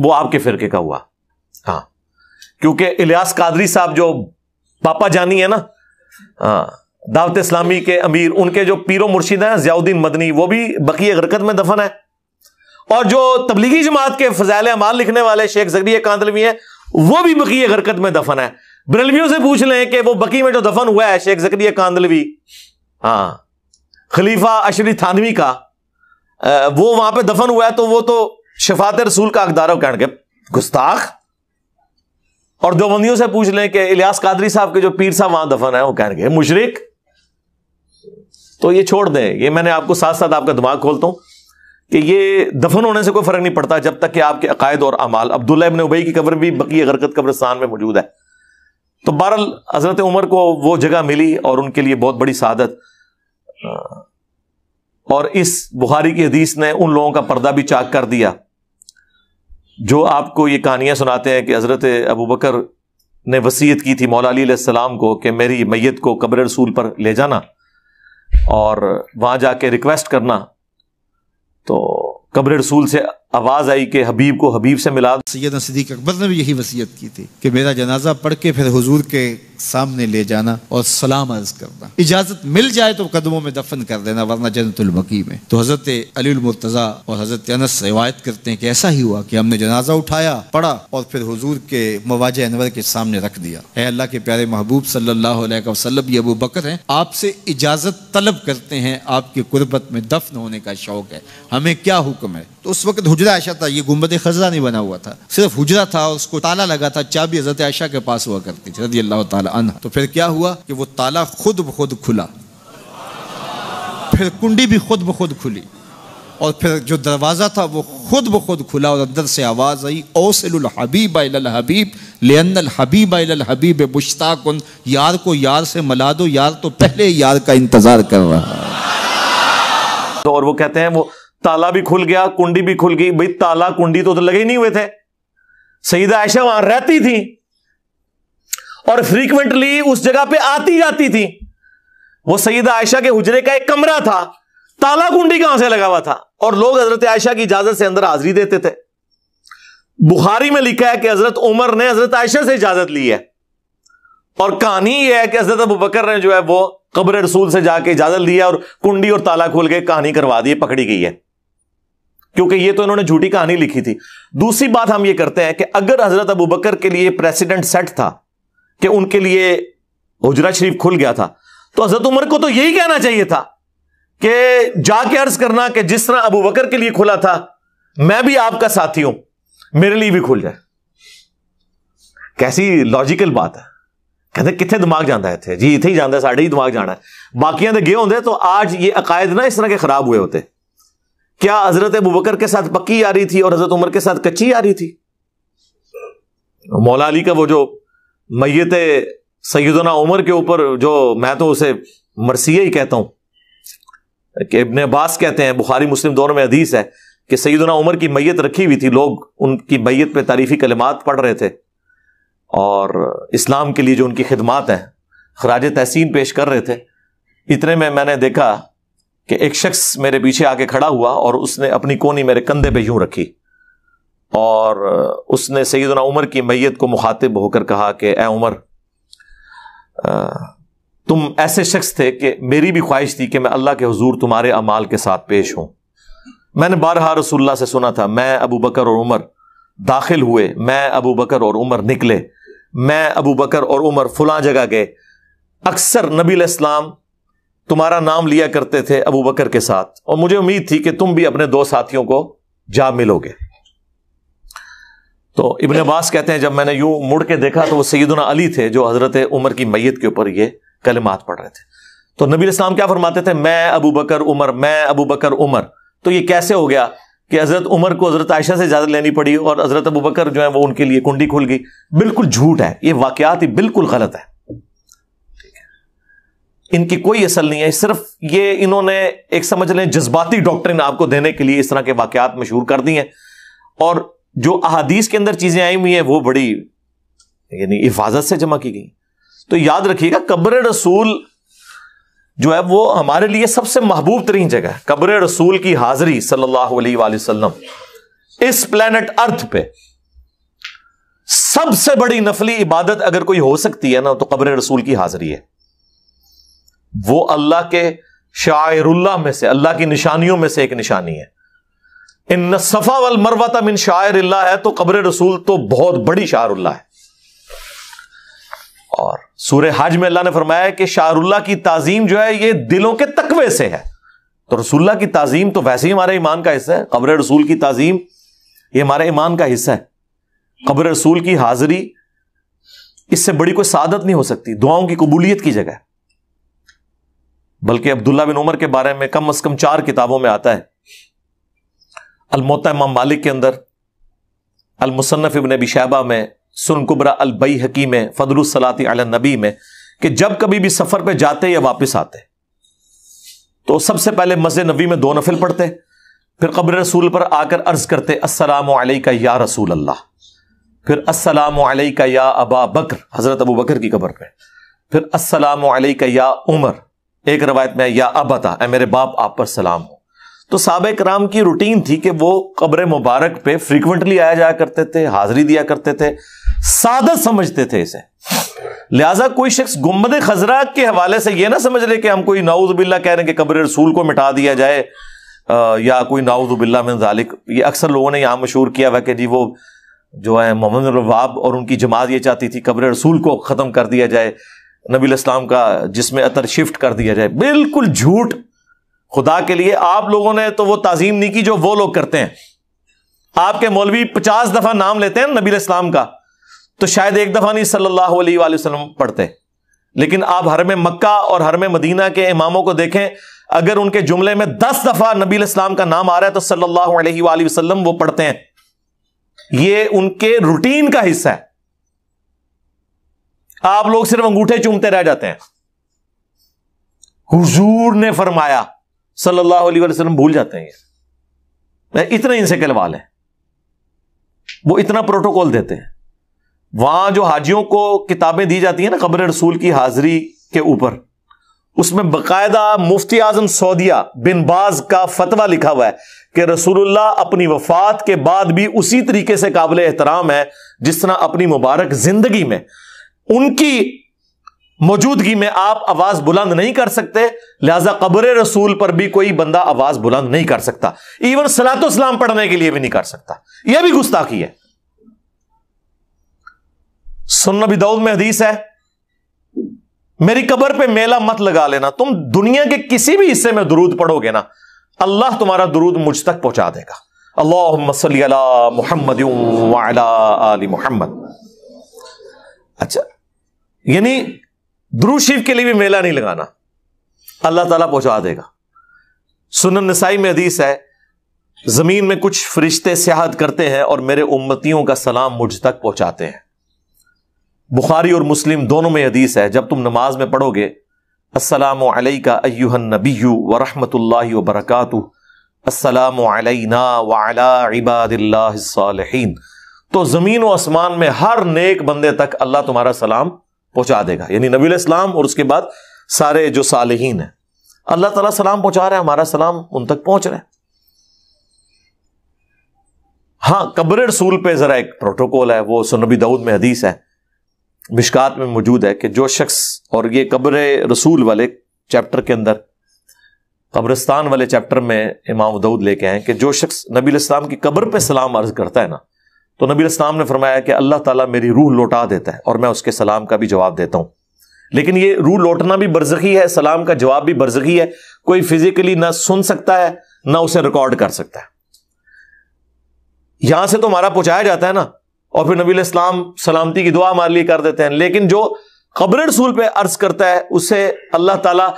वो आपके फिरके का हुआ हाँ क्योंकि इलियास कादरी साहब जो पापा जानी है ना हाँ दावत इस्लामी के अमीर उनके जो पीरो मुर्शिद हैं जियाउद्दीन मदनी वो भी बकी हरकत में दफन है और जो तबलीगी जमात के फजायल अमाल लिखने वाले शेख जगरी कांदलवी हैं वो भी बकी हरकत में दफन है ब्रलव्यू से पूछ लें कि वो बकी में जो दफन हुआ है शेख जकरिया कांदलवी हाँ खलीफा अशरी थानवी का वो वहां पर दफन हुआ है तो वो तो शफात रसूल का अकदार कहन के गुस्ताख और देवबंदियों से पूछ लें कि इलियास कादरी साहब के जो पीर साहब वहां दफन है वो कहन के मुशरक तो ये छोड़ दें ये मैंने आपको साथ साथ आपका दिमाग खोलता हूं कि ये दफन होने से कोई फर्क नहीं पड़ता जब तक कि आपके अकायद और अमाल अब्दुल्ला इबन उबई की कब्र भी बकी गरकत कब्रस्तान में मौजूद है तो बहरल हजरत उमर को वो जगह मिली और उनके लिए बहुत बड़ी शादत और इस बुखारी की हदीस ने उन लोगों का पर्दा भी चाक कर दिया जो आपको ये कहानियां सुनाते हैं कि हजरत अबू बकर ने वसीयत की थी मौला अलीसम को कि मेरी मैयत को कब्र रसूल पर ले जाना और वहां जाके रिक्वेस्ट करना तो कब्र रसूल से आवाज़ आई कि हबीब को हबीब से मिला सैद सदीक अकबर ने भी यही वसीयत की थी कि मेरा जनाजा पढ़ के फिर हजूर के सामने ले जाना और सलाम अर्ज करना इजाजत मिल जाए तो कदमों में दफन कर देना वरना जन्नतुलबकी में तो हजरत अलीमरतज़ा और हजरत अनस रिवायत करते हैं कि ऐसा ही हुआ कि हमने जनाजा उठाया पड़ा और फिर हजूर के मवाज अनवर के सामने रख दिया है अल्लाह के प्यारे महबूब सल्ला अबू बकर हैं आपसे इजाज़त तलब करते हैं आपकी गुर्बत में दफन होने का शौक है हमें क्या हुक्म है तो उस वक्त हजरा आयशा था ये गुम्बद खजरा नहीं बना हुआ था सिर्फ हजरा था उसको ताला लगा था चाबी हजरत आयशा के पास हुआ करती थी रदी अल्लाह तला अन तो फिर क्या हुआ कि वो ताला खुद ब खुद खुला फिर कुंडी भी खुद ब खुद खुली और फिर जो दरवाज़ा था वो खुद ब खुद खुला और अंदर से आवाज़ आई ओसल हबीब हबीब लेन हबीब हबीब मुश्ताक उन यार को यार से मला दो यार तो पहले यार का इंतज़ार कर रहा तो और वो कहते हैं वो ताला भी खुल गया कुंडी भी खुल गई भाई ताला कुंडी तो, तो लगे ही नहीं हुए थे सईदा ऐशा वहां रहती थी और फ्रीक्वेंटली उस जगह पे आती जाती थी वो सईद आयशा के हुजरे का एक कमरा था ताला कुंडी कहां से लगा हुआ था और लोग हजरत आयशा की इजाजत से अंदर हाजिरी देते थे बुखारी में लिखा है कि हजरत उमर ने हजरत आयशा से इजाजत ली है और कहानी यह है कि हजरत अबू बकर ने जो है वो कब्र रसूल से जाके इजाजत लिया और कुंडी और ताला खोल के कहानी करवा दी पकड़ी गई है क्योंकि ये तो इन्होंने झूठी कहानी लिखी थी दूसरी बात हम ये करते हैं कि अगर हजरत अबू बकर के लिए प्रेसिडेंट सेट था कि उनके लिए हजरा शरीफ खुल गया था तो हजरत उमर को तो यही कहना चाहिए था कि जाके अर्ज करना कि जिस तरह अबू बकर के लिए खुला था मैं भी आपका साथी हूं मेरे लिए भी खुल जाए कैसी लॉजिकल बात है कहते कितने दिमाग जाता है थे जी इतने ही जाता है साढ़े ही दिमाग जाना है बाकियां तो गए होंगे तो आज ये अकायद ना इस तरह के खराब हुए होते क्या हजरत अबू बकर के साथ पक्की आ रही थी और हजरत उमर के साथ कच्ची आ रही थी मौला अली का वो जो मैत सैदना उमर के ऊपर जो मैं तो उसे मरसिया ही कहता हूं कि इबन अब्बास कहते हैं बुखारी मुस्लिम दोनों में हदीस है कि सैदना उमर की मैत रखी हुई थी लोग उनकी मैत पे तारीफी कलिमात पढ़ रहे थे और इस्लाम के लिए जो उनकी खिदमात हैं खराज तहसीन पेश कर रहे थे इतने में मैंने देखा कि एक शख्स मेरे पीछे आके खड़ा हुआ और उसने अपनी कोनी मेरे कंधे पे यूं रखी और उसने सैदना उमर की मैत को मुखातिब होकर कहा कि ए उमर तुम ऐसे शख्स थे कि मेरी भी ख्वाहिश थी कि मैं अल्लाह के हजूर तुम्हारे अमाल के साथ पेश हूं मैंने बारहा रसुल्ला से सुना था मैं अबू बकर और उमर दाखिल हुए मैं अबू बकर और उमर निकले मैं अबू बकर और उमर फुला जगह गए अक्सर नबी इस्लाम तुम्हारा नाम लिया करते थे अबू बकर के साथ और मुझे उम्मीद थी कि तुम भी अपने दो साथियों को जा मिलोगे तो इबन अब्बास कहते हैं जब मैंने यूं मुड़ के देखा तो वो सईदना अली थे जो हजरत उमर की मैयत के ऊपर ये कलमात पढ़ रहे थे तो नबी इस्लाम क्या फरमाते थे मैं अबू बकर उमर मैं अबू बकर उमर तो ये कैसे हो गया कि हजरत उमर को हजरत आयशा से इजाजत लेनी पड़ी और हजरत अबू बकर जो है वो उनके लिए कुंडी खुल गई बिल्कुल झूठ है ये वाकयात ही बिल्कुल गलत है इनकी कोई असल नहीं है सिर्फ ये इन्होंने एक समझ लें जज्बाती डॉक्टर आपको देने के लिए इस तरह के वाकयात मशहूर कर दी हैं और जो अहादीस के अंदर चीजें आई हुई हैं वो बड़ी यानी हिफाजत से जमा की गई तो याद रखिएगा कब्र रसूल जो है वो हमारे लिए सबसे महबूब तरीन जगह है कब्र रसूल की हाजिरी सल्लल्लाहु अलैहि वसल्लम इस प्लेनेट अर्थ पे सबसे बड़ी नफली इबादत अगर कोई हो सकती है ना तो कब्र रसूल की हाजिरी है वो अल्लाह के शायरुल्लाह में से अल्लाह की निशानियों में से एक निशानी है इन सफा वल मरवता मिन शायर है तो कब्र रसूल तो बहुत बड़ी शाहरुल्ला है और सूर्य हज में अल्लाह ने फरमाया कि शाहरुल्ला की ताजीम जो है यह दिलों के तकवे से है तो रसुल्ला की ताजीम तो वैसे ही हमारे ईमान का हिस्सा है कब्र रसूल की ताजीम यह हमारे ईमान का हिस्सा है कब्र रसूल की हाजिरी इससे बड़ी कोई सादत नहीं हो सकती दुआओं की कबूलियत की जगह बल्कि अब्दुल्ला बिन उमर के बारे में कम अज कम चार किताबों में आता है अलमोता इमाम मालिक के अंदर अलमुसन्फ़ इबन बिशाबा में सुन कुबरा अलबई हकी में फ़दलसलात नबी में कि जब कभी भी सफ़र पर जाते या वापस आते तो सबसे पहले मस्जिद नबी में दो नफिल पढ़ते फिर कब्र रसूल पर आकर अर्ज करते असलम का या रसूल अल्लाह फिर असलम का या अबा बकर हज़रत अबू बकर की कबर में फिर असलम का या उमर एक रवायत में या अबता मेरे बाप आप पर सलाम हो तो सबक राम की रूटीन थी कि वो कब्र मुबारक पे फ्रीक्वेंटली आया जाया करते थे हाजिरी दिया करते थे सादत समझते थे इसे लिहाजा कोई शख्स गुम्बद खजरा के हवाले से यह ना समझ ले कि हम कोई नाउजबिल्ला कह रहे हैं कि कब्र रसूल को मिटा दिया जाए या कोई नाउजबिल्ला में जालिक ये अक्सर लोगों ने यहाँ मशहूर किया हुआ कि जी वो जो है मोहम्मद रवाब और उनकी जमात ये चाहती थी कब्र रसूल को ख़त्म कर दिया जाए नबी इस्लाम का जिसमें अतर शिफ्ट कर दिया जाए बिल्कुल झूठ खुदा के लिए आप लोगों ने तो वो तजीम नहीं की जो वो लोग करते हैं आपके मौलवी पचास दफा नाम लेते हैं नबी इस्लाम का तो शायद एक दफा नहीं सल्लल्लाहु अलैहि पढ़ते लेकिन आप हर में मक्का और हर में मदीना के इमामों को देखें अगर उनके जुमले में दस दफा नबी इस्लाम का नाम आ रहा है तो सल्लल्लाहु अलैहि वो पढ़ते हैं ये उनके रूटीन का हिस्सा है आप लोग सिर्फ अंगूठे चूमते रह जाते हैं हुजूर ने फरमाया सल्लल्लाहु अलैहि वसल्लम भूल जाते हैं इतने इनसे कलवाल है वो इतना प्रोटोकॉल देते हैं वहां जो हाजियों को किताबें दी जाती हैं ना खबर रसूल की हाजिरी के ऊपर उसमें बकायदा मुफ्ती आजम सऊदिया बिन बाज का फतवा लिखा हुआ है कि रसूलुल्लाह अपनी वफात के बाद भी उसी तरीके से काबिल एहतराम है जिस तरह अपनी मुबारक जिंदगी में उनकी मौजूदगी में आप आवाज बुलंद नहीं कर सकते लिहाजा कब्र रसूल पर भी कोई बंदा आवाज बुलंद नहीं कर सकता इवन सलात सलाम पढ़ने के लिए भी नहीं कर सकता यह भी गुस्ताखी है सुन भी दाऊद में हदीस है मेरी कब्र पे मेला मत लगा लेना तुम दुनिया के किसी भी हिस्से में दरूद पढ़ोगे ना अल्लाह तुम्हारा दरूद मुझ तक पहुंचा देगा अल्लाह मोहम्मद मोहम्मद अच्छा यानी द्रू शिव के लिए भी मेला नहीं लगाना अल्लाह ताला पहुंचा देगा सुनन नसाई में हदीस है जमीन में कुछ फरिश्ते सियाहत करते हैं और मेरे उम्मतियों का सलाम मुझ तक पहुंचाते हैं बुखारी और मुस्लिम दोनों में हदीस है जब तुम नमाज में पढ़ोगे असलम का अयुहन नबी व रहमतुल्ला वरकत असलम वाला तो ज़मीन व आसमान में हर नेक बंदे तक अल्लाह तुम्हारा सलाम पहुंचा देगा यानी नबी इस्लाम और उसके बाद सारे जो सालहीन हैं अल्लाह ताला सलाम पहुंचा रहे हैं हमारा सलाम उन तक पहुंच रहा है हाँ कब्र रसूल पे जरा एक प्रोटोकॉल है वो सुनबी दाऊद में हदीस है मिशकात में मौजूद है कि जो शख्स और ये कब्र रसूल वाले चैप्टर के अंदर कब्रिस्तान वाले चैप्टर में इमाम दाऊद लेके आए कि जो शख्स नबी इस्लाम की कब्र पे सलाम अर्ज करता है ना तो नबी इस्लाम ने फरमाया कि अल्लाह ताला मेरी रूह लौटा देता है और मैं उसके सलाम का भी जवाब देता हूं लेकिन ये रूह लौटना भी बरजखी है सलाम का जवाब भी बरजखी है कोई फिजिकली ना सुन सकता है ना उसे रिकॉर्ड कर सकता है यहां से तो हमारा पहुंचाया जाता है ना और फिर नबी इस्लाम सलामती की दुआ हमारे लिए कर देते हैं लेकिन जो खबर रसूल पे अर्ज करता है उसे अल्लाह तला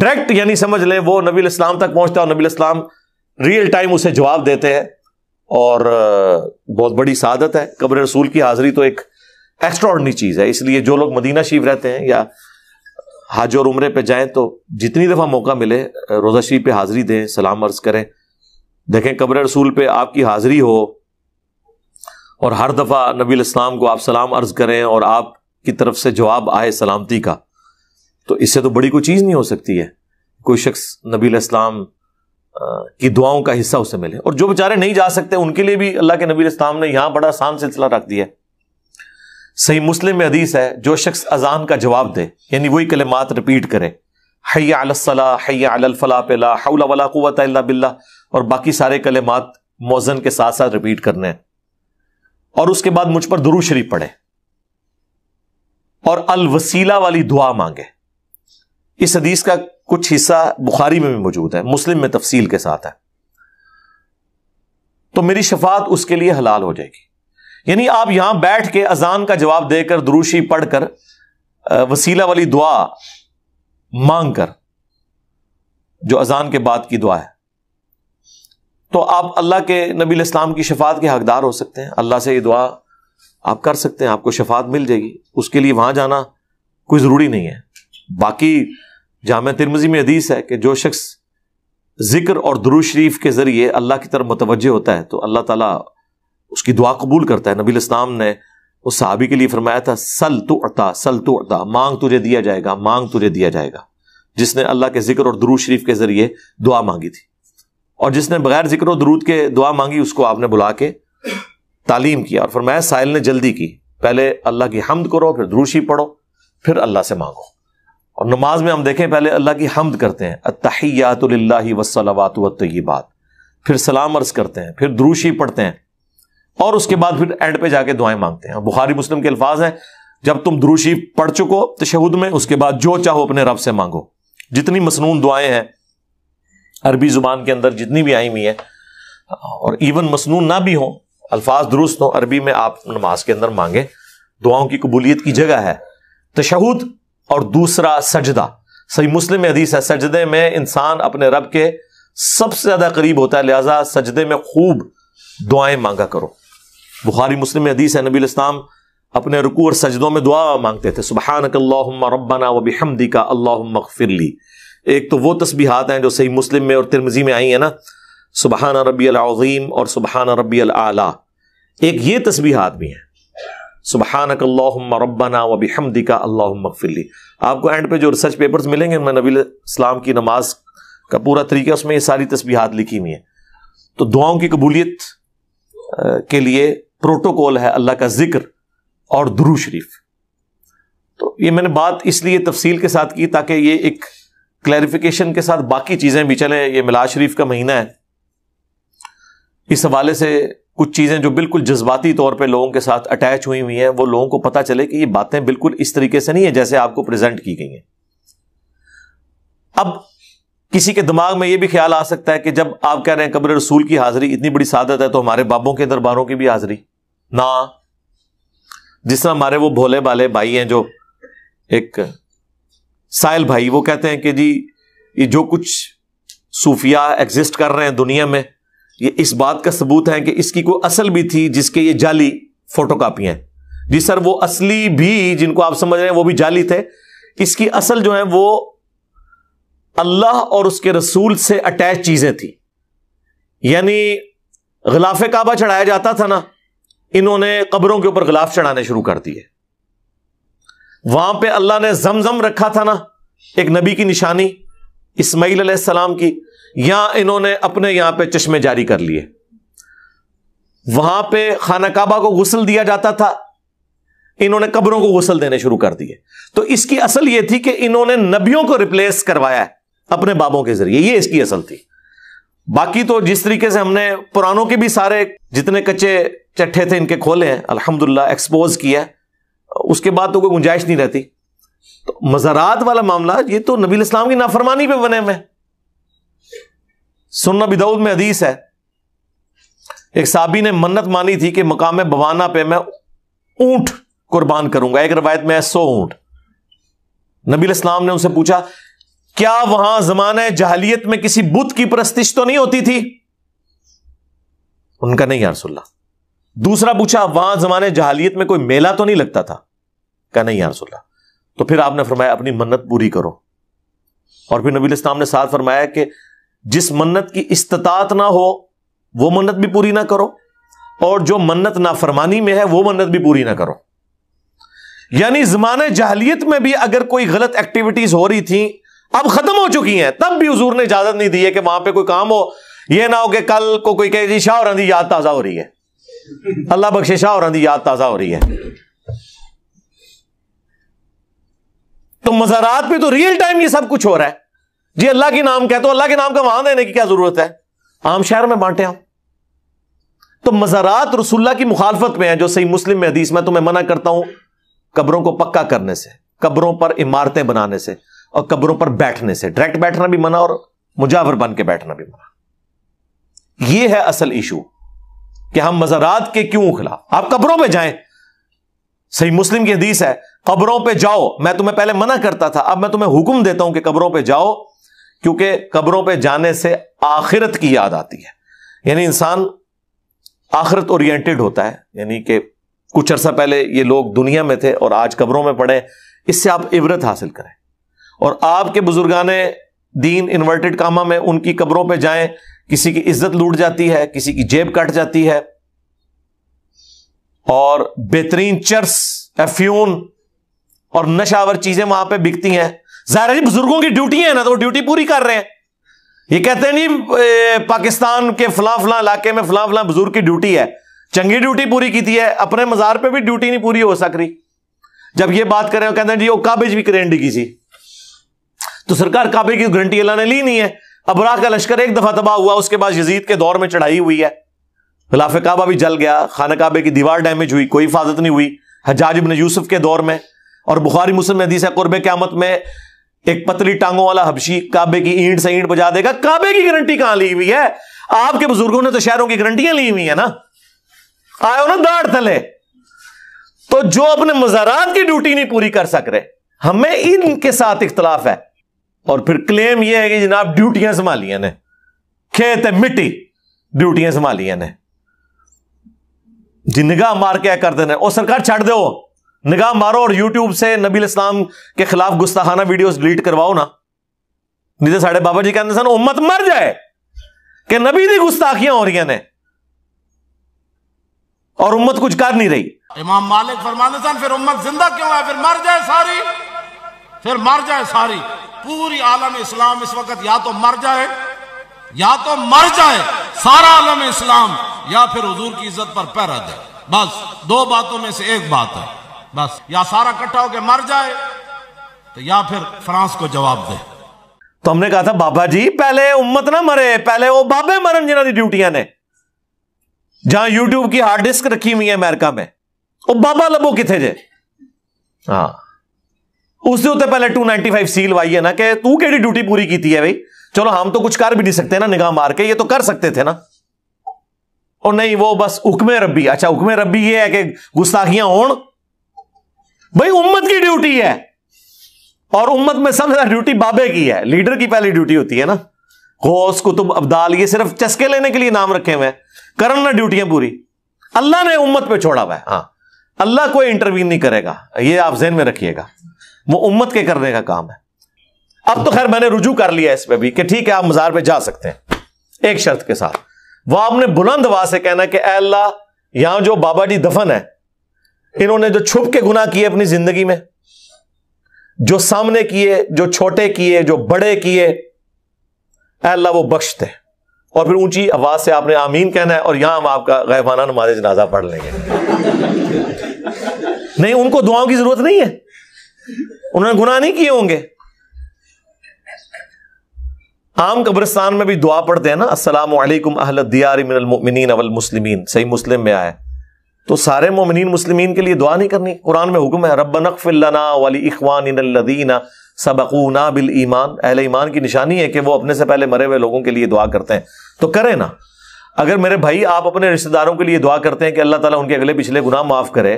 डायरेक्ट यानी समझ लें वो नबी इस्लाम तक पहुंचता है और नबी इस्लाम रियल टाइम उसे जवाब देते हैं और बहुत बड़ी सादत है कब्र रसूल की हाजिरी तो एक एक्स्ट्रॉर्डनरी चीज़ है इसलिए जो लोग मदीना शरीफ रहते हैं या हज और उम्र पे जाए तो जितनी दफ़ा मौका मिले रोज़ा शरीफ पे हाजिरी दें सलाम अर्ज करें देखें कब्र रसूल पे आपकी हाजिरी हो और हर दफ़ा नबी इस्लाम को आप सलाम अर्ज करें और आपकी तरफ से जवाब आए सलामती का तो इससे तो बड़ी कोई चीज़ नहीं हो सकती है कोई शख्स नबी इस्लाम की दुआओं का हिस्सा उसे मिले और जो बेचारे नहीं जा सकते उनके लिए भी अल्लाह के नबी इस्लाम ने यहां बड़ा आसान सिलसिला रख दिया सही मुस्लिम में हदीस है जो शख्स अजान का जवाब दे यानी वही कलमात रिपीट करे हैया और बाकी सारे कलमात मोजन के साथ साथ रिपीट करने और उसके बाद मुझ पर दुरू शरीफ पढ़े और अलवसीला वाली दुआ मांगे इस हदीस का कुछ हिस्सा बुखारी में भी मौजूद है मुस्लिम में तफसील के साथ है तो मेरी शफात उसके लिए हलाल हो जाएगी यानी आप यहां बैठ के अजान का जवाब देकर द्रूशी पढ़कर वसीला वाली दुआ मांग कर जो अजान के बाद की दुआ है तो आप अल्लाह के नबी इस्लाम की शफात के हकदार हो सकते हैं अल्लाह से ये दुआ आप कर सकते हैं आपको शफात मिल जाएगी उसके लिए वहां जाना कोई ज़रूरी नहीं है बाकी जाम तिरमजी में हदीस है कि जो शख्स जिक्र और दरूज के ज़रिए अल्लाह की तरफ मुतवजह होता है तो अल्लाह तला उसकी दुआ कबूल करता है नबी इस्लाम ने उस सहाबी के लिए फरमाया था सल तो अता सल तो अता मांग तुझे दिया जाएगा मांग तुझे दिया जाएगा जिसने अल्लाह के जिक्र और दरूज शरीफ के ज़रिए दुआ मांगी थी और जिसने बगैर जिक्र और दरूद के दुआ मांगी उसको आपने बुला के तालीम किया और फरमाया साहिल ने जल्दी की पहले अल्लाह की हमद करो फिर दरूशी पढ़ो फिर अल्लाह से मांगो और नमाज में हम देखें पहले अल्लाह की हमद करते हैं अतहियातल्ला वसलावात बात फिर सलाम अर्ज करते हैं फिर द्रूशी पढ़ते हैं और उसके बाद फिर एंड पे जाके दुआएं मांगते हैं बुखारी मुस्लिम के अल्फाज हैं जब तुम द्रूशी पढ़ चुको तशहद में उसके बाद जो चाहो अपने रब से मांगो जितनी मसनून दुआएं हैं अरबी जुबान के अंदर जितनी भी आई हुई हैं और इवन मसनून ना भी हो अल्फाज दुरुस्त हो अरबी में आप नमाज के अंदर मांगे दुआओं की कबूलियत की जगह है तशहद और दूसरा सजदा सही मुस्लिम हदीस है सजदे में इंसान अपने रब के सबसे ज्यादा करीब होता है लिहाजा सजदे में खूब दुआएं मांगा करो बुखारी मुस्लिम हदीस है नबी इस्लाम अपने रुकू और सजदों में दुआ मांगते थे सुबहान रबाना वबी हमदी का अल्लाह फिरली एक तो वो तस्बीहात हैं जो सही मुस्लिम में और तिरमजी में आई है ना सुबहाना रबी अलाजीम और सुबहाना रबी आला एक ये तस्बीहात भी हैं सुबहानक रब्बाना वबी हमदिका आपको एंड पे जो रिसर्च पेपर्स मिलेंगे उनमें नबी इस्लाम की नमाज का पूरा तरीका उसमें ये सारी तस्बीहात लिखी हुई है तो दुआओं की कबूलियत के लिए प्रोटोकॉल है अल्लाह का जिक्र और द्रू शरीफ तो ये मैंने बात इसलिए तफसील के साथ की ताकि ये एक क्लैरिफिकेशन के साथ बाकी चीज़ें भी चलें ये मिलाद शरीफ का महीना है इस हवाले से कुछ चीज़ें जो बिल्कुल जज्बाती तौर पे लोगों के साथ अटैच हुई हुई हैं वो लोगों को पता चले कि ये बातें बिल्कुल इस तरीके से नहीं है जैसे आपको प्रेजेंट की गई हैं अब किसी के दिमाग में ये भी ख्याल आ सकता है कि जब आप कह रहे हैं कब्र रसूल की हाजिरी इतनी बड़ी सादत है तो हमारे बाबों के दरबारों की भी हाजिरी ना जिस तरह हमारे वो भोले भाले भाई हैं जो एक साहिल भाई वो कहते हैं कि जी ये जो कुछ सूफिया एग्जिस्ट कर रहे हैं दुनिया में ये इस बात का सबूत है कि इसकी कोई असल भी थी जिसके ये जाली फोटो कापियां हैं जी सर वो असली भी जिनको आप समझ रहे हैं वो भी जाली थे इसकी असल जो है वो अल्लाह और उसके रसूल से अटैच चीजें थी यानी गिलाफ काबा चढ़ाया जाता था ना इन्होंने कब्रों के ऊपर गिलाफ चढ़ाने शुरू कर दिए वहां पे अल्लाह ने जमजम रखा था ना एक नबी की निशानी इसमाइल सलाम की या इन्होंने अपने यहां पे चश्मे जारी कर लिए वहां पे खाना काबा को गुसल दिया जाता था इन्होंने कब्रों को गुसल देने शुरू कर दिए तो इसकी असल यह थी कि इन्होंने नबियों को रिप्लेस करवाया है अपने बाबों के जरिए ये इसकी असल थी बाकी तो जिस तरीके से हमने पुरानों के भी सारे जितने कच्चे चट्ठे थे इनके खोले हैं अल्हम्दुलिल्लाह एक्सपोज किया उसके बाद तो कोई गुंजाइश नहीं रहती तो मजारात वाला मामला ये तो नबी इस्लाम की नाफरमानी पे बने हुए हैं सुनना बिदाऊद में हदीस है एक साबी ने मन्नत मानी थी कि मकाम बवाना पे मैं ऊंट कुर्बान करूंगा एक रवायत में है सौ ऊंट नबी इस्लाम ने उनसे पूछा क्या वहां जमाने जहालियत में किसी बुत की प्रस्तिश तो नहीं होती थी उनका नहीं यार यारसोल्ला दूसरा पूछा वहां जमाने जहालियत में कोई मेला तो नहीं लगता था क्या नहीं यार यारसोल्ला तो फिर आपने फरमाया अपनी मन्नत पूरी करो और फिर नबी इस्लाम ने साथ फरमाया कि जिस मन्नत की इस्तात ना हो वो मन्नत भी पूरी ना करो और जो मन्नत नाफरमानी में है वो मन्नत भी पूरी ना करो यानी जमान जहलीत में भी अगर कोई गलत एक्टिविटीज हो रही थी अब खत्म हो चुकी हैं तब भी हजूर ने इजाजत नहीं दी है कि वहां पे कोई काम हो यह ना हो कि कल को कोई कहे जी शाह और आंधी याद ताजा हो रही है अल्लाह बख्शे शाह और आंधी याद ताजा हो रही है तो मजारात पे तो रियल टाइम ये सब कुछ हो रहा है जी अल्लाह के नाम कहते हो अल्लाह के नाम का वहां देने की क्या जरूरत है आम शहर में बांटे आप तो मजारात रसुल्ला की मुखालफत में है जो सही मुस्लिम में हदीस में तो मैं मना करता हूं कब्रों को पक्का करने से कब्रों पर इमारतें बनाने से और कब्रों पर बैठने से डायरेक्ट बैठना भी मना और मुजावर बन के बैठना भी मना यह है असल इशू कि हम मजारात के क्यों खिलाफ आप कब्रों पर जाए सही मुस्लिम की हदीस है कब्रों पे जाओ मैं तुम्हें पहले मना करता था अब मैं तुम्हें हुक्म देता हूं कि कब्रों पे जाओ क्योंकि कब्रों पर जाने से आखिरत की याद आती है यानी इंसान आखिरत ओरिएंटेड होता है यानी कि कुछ अरसा पहले ये लोग दुनिया में थे और आज कब्रों में पड़े इससे आप इबरत हासिल करें और आपके बुजुर्गान दीन इन्वर्टेड कामा में उनकी कब्रों पर जाए किसी की इज्जत लूट जाती है किसी की जेब कट जाती है और बेहतरीन चर्स एफ्यून और नशावर चीजें वहां पर बिकती हैं जाहिर है बुजुर्गों की ड्यूटी है ना तो वो ड्यूटी पूरी कर रहे हैं ये कहते हैं नहीं पाकिस्तान के फला फला इलाके में फला फला बुजुर्ग की ड्यूटी है चंगी ड्यूटी पूरी की थी है अपने मजार पे भी ड्यूटी नहीं पूरी हो सक रही जब ये बात करें कहते हैं जी वो काबिज भी करेंडी की थी तो सरकार काबे की गारंटी अल्लाह ने ली नहीं है अबराह का लश्कर एक दफा तबाह हुआ उसके बाद यजीद के दौर में चढ़ाई हुई है खिलाफ काबा भी जल गया खाना काबे की दीवार डैमेज हुई कोई हिफाजत नहीं हुई हजाज इबन यूसुफ के दौर में और बुखारी मुस्लिम हदीस है कुर्ब क्यामत में एक पतली टांगों वाला हबशी काबे की ईंट से ईंट बजा देगा काबे की गारंटी कहां ली हुई है आपके बुजुर्गों ने तो शहरों की गारंटियां ली हुई है ना आयो ना दाढ़ तले तो जो अपने मजारात की ड्यूटी नहीं पूरी कर सक रहे हमें इनके साथ इख्तलाफ है और फिर क्लेम यह है कि जनाब ड्यूटियां संभालिया ने खेत है मिट्टी ड्यूटियां संभालिया ने जिंदगा मार क्या कर देना और सरकार छड़ दो निगाह मारो और यूट्यूब से नबील इस्लाम के खिलाफ गुस्ताखाना वीडियोस डिलीट करवाओ ना नहीं तो साढ़े बाबा जी कहते सर उम्मत मर जाए कि नबी ने गुस्ताखियां हो रही ने और उम्मत कुछ कर नहीं रही इमाम मालिक फरमाने सन फिर उम्मत जिंदा क्यों है फिर मर जाए सारी फिर मर जाए सारी पूरी आलम इस्लाम इस वक्त या तो मर जाए या तो मर जाए सारा आलम इस्लाम या फिर हजूर की इज्जत पर पैरा दे बस दो बातों में से एक बात है बस या सारा इकट्ठा होकर मर जाए तो या फिर फ्रांस को जवाब दे तो हमने कहा था बाबा जी पहले उम्मत ना मरे पहले वो बाबे मरन जिन्होंने ड्यूटियां ने जहां यूट्यूब की हार्ड डिस्क रखी हुई है अमेरिका में वो बाबा लबो किथे जे हाँ उसके उत्ते पहले 295 सील वाई है ना कि तू कि ड्यूटी पूरी की थी है भाई चलो हम तो कुछ कर भी नहीं सकते ना निगाह मार के ये तो कर सकते थे ना और नहीं वो बस हुक्म रबी अच्छा हुक्म रबी ये है कि गुस्ताखियां होन भाई उम्मत की ड्यूटी है और उम्मत में सबसे ज्यादा ड्यूटी बाबे की है लीडर की पहली ड्यूटी होती है ना गौस कुतुब अब्दाल ये सिर्फ चस्के लेने के लिए नाम रखे हुए हैं ना ड्यूटियां पूरी अल्लाह ने उम्मत पे छोड़ा हुआ है हाँ अल्लाह कोई इंटरवीन नहीं करेगा ये आप जहन में रखिएगा वो उम्मत के करने का काम है अब तो खैर मैंने रुजू कर लिया इस पर भी कि ठीक है आप मजार पे जा सकते हैं एक शर्त के साथ वह आपने बुलंद वाह से कहना कि अल्लाह यहां जो बाबा जी दफन है इन्होंने जो छुप के गुना किए अपनी जिंदगी में जो सामने किए जो छोटे किए जो बड़े किए अल्लाह वो बख्शते और फिर ऊंची आवाज से आपने आमीन कहना है और यहां हम आपका गैफाना नमाज जनाजा पढ़ लेंगे नहीं उनको दुआओं की जरूरत नहीं है उन्होंने गुनाह नहीं किए होंगे आम कब्रिस्तान में भी दुआ पढ़ते हैं ना असलम अहल दियारी मिनल मुमिनीन अवल मुस्लिमीन सही मुस्लिम में आया है तो सारे मोमिन मुस्लिम के लिए दुआ नहीं करनी कुरान में हुक्म है रब नकफिल्ला वाली इखवानदीना सबकूना बिल ईमान अहल ईमान की निशानी है कि वो अपने से पहले मरे हुए लोगों के लिए दुआ करते हैं तो करें ना अगर मेरे भाई आप अपने रिश्तेदारों के लिए दुआ करते हैं कि अल्लाह ताला उनके अगले पिछले गुनाह माफ करे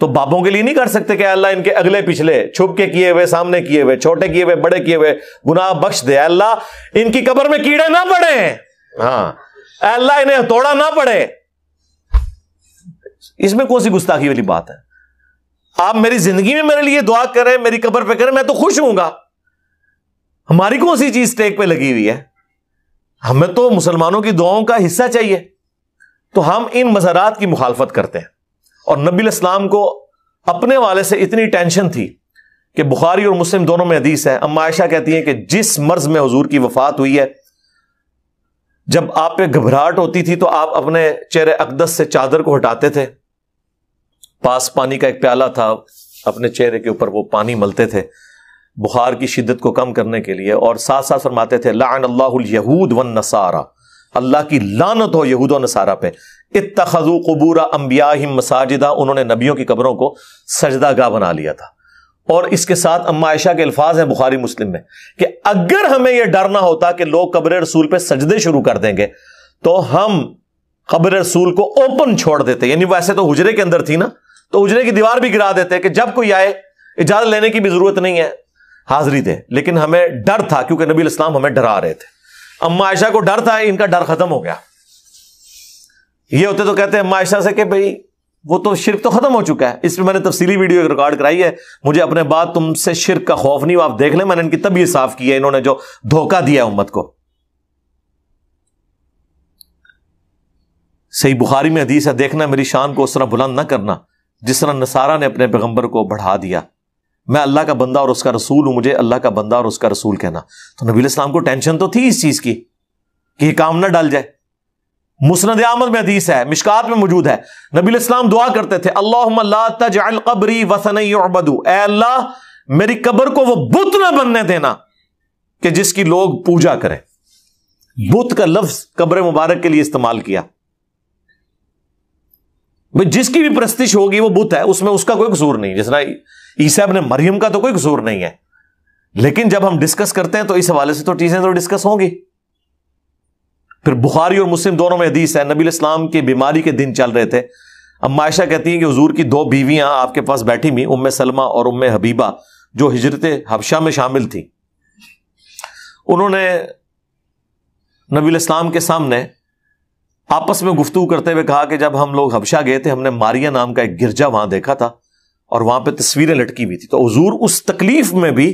तो बापों के लिए नहीं कर सकते कि अल्लाह इनके अगले पिछले छुप के किए हुए सामने किए हुए छोटे किए हुए बड़े किए हुए गुनाह बख्श दे अल्लाह इनकी कबर में कीड़े ना पड़े हाँ अल्लाह इन्हें हथोड़ा ना पड़े इसमें कौन सी गुस्ताखी वाली बात है आप मेरी जिंदगी में मेरे लिए दुआ करें मेरी कब्र पे करें मैं तो खुश हूंगा हमारी कौन सी चीज टेक पे लगी हुई है हमें तो मुसलमानों की दुआओं का हिस्सा चाहिए तो हम इन मजारात की मुखालफत करते हैं और नबी इस्लाम को अपने वाले से इतनी टेंशन थी कि बुखारी और मुस्लिम दोनों में हदीस है अम्मा आयशा कहती है कि जिस मर्ज में हजूर की वफात हुई है जब आप पे घबराहट होती थी तो आप अपने चेहरे अकदस से चादर को हटाते थे पास पानी का एक प्याला था अपने चेहरे के ऊपर वो पानी मलते थे बुखार की शिद्दत को कम करने के लिए और साथ साथ फरमाते थे लान यहूद वन नसारा अल्लाह की लानत हो यहूद नसारा पे इतु कबूरा अम्बिया मसाजिदा उन्होंने नबियों की कब्रों को सजदा गाह बना लिया था और इसके साथ अम्मा आयशा के अल्फाज हैं बुखारी मुस्लिम में कि अगर हमें यह डर ना होता कि लोग कब्र रसूल पर सजदे शुरू कर देंगे तो हम कब्र रसूल को ओपन छोड़ देते यानी वैसे तो हुजरे के अंदर थी ना तो उजरे की दीवार भी गिरा देते कि जब कोई आए इजाजत लेने की भी जरूरत नहीं है हाजिरी थे लेकिन हमें डर था क्योंकि नबी इस्लाम हमें डरा रहे थे अम्मा आयशा को डर था इनका डर खत्म हो गया ये होते तो कहते हैं अम्मा आयशा से कि भाई वो तो शिरक तो खत्म हो चुका है इसमें मैंने तफसीली वीडियो एक रिकॉर्ड कराई है मुझे अपने बाद तुमसे शिरक का खौफ नहीं आप देख ले मैंने इनकी तबीयत साफ की है इन्होंने जो धोखा दिया है उम्मत को सही बुखारी में हदीस है देखना मेरी शान को उस तरह बुलंद ना करना जिस तरह नसारा ने अपने पैगम्बर को बढ़ा दिया मैं अल्लाह का बंदा और उसका रसूल हूं मुझे अल्लाह का बंदा और उसका रसूल कहना तो नबी इस्लाम को टेंशन तो थी इस चीज की कि यह काम ना डाल जाए मुस्नद आमद में हदीस है मिशकात में मौजूद है नबी इस्लाम दुआ करते थे अल्लाह कबरी वसनबदू अल्लाह मेरी कबर को वो बुत ना बनने देना कि जिसकी लोग पूजा करें बुत का लफ्ज कब्र मुबारक के लिए इस्तेमाल किया भाई जिसकी भी प्रस्तिश होगी वो बुत है उसमें उसका कोई कसूर नहीं जिस तरह ईसा ने मरियम का तो कोई कसूर नहीं है लेकिन जब हम डिस्कस करते हैं तो इस हवाले से तो चीजें तो डिस्कस होंगी फिर बुखारी और मुस्लिम दोनों में हदीस है नबी इस्लाम की बीमारी के दिन चल रहे थे अब मायशा कहती हैं कि हजूर की दो बीवियां आपके पास बैठी हुई उम्म सलमा और उम्म हबीबा जो हिजरत हबशा में शामिल थी उन्होंने नबी इस्लाम के सामने आपस में गुफ्तु करते हुए कहा कि जब हम लोग हबशा गए थे हमने मारिया नाम का एक गिरजा वहां देखा था और वहां पे तस्वीरें लटकी हुई थी तो हजूर उस तकलीफ में भी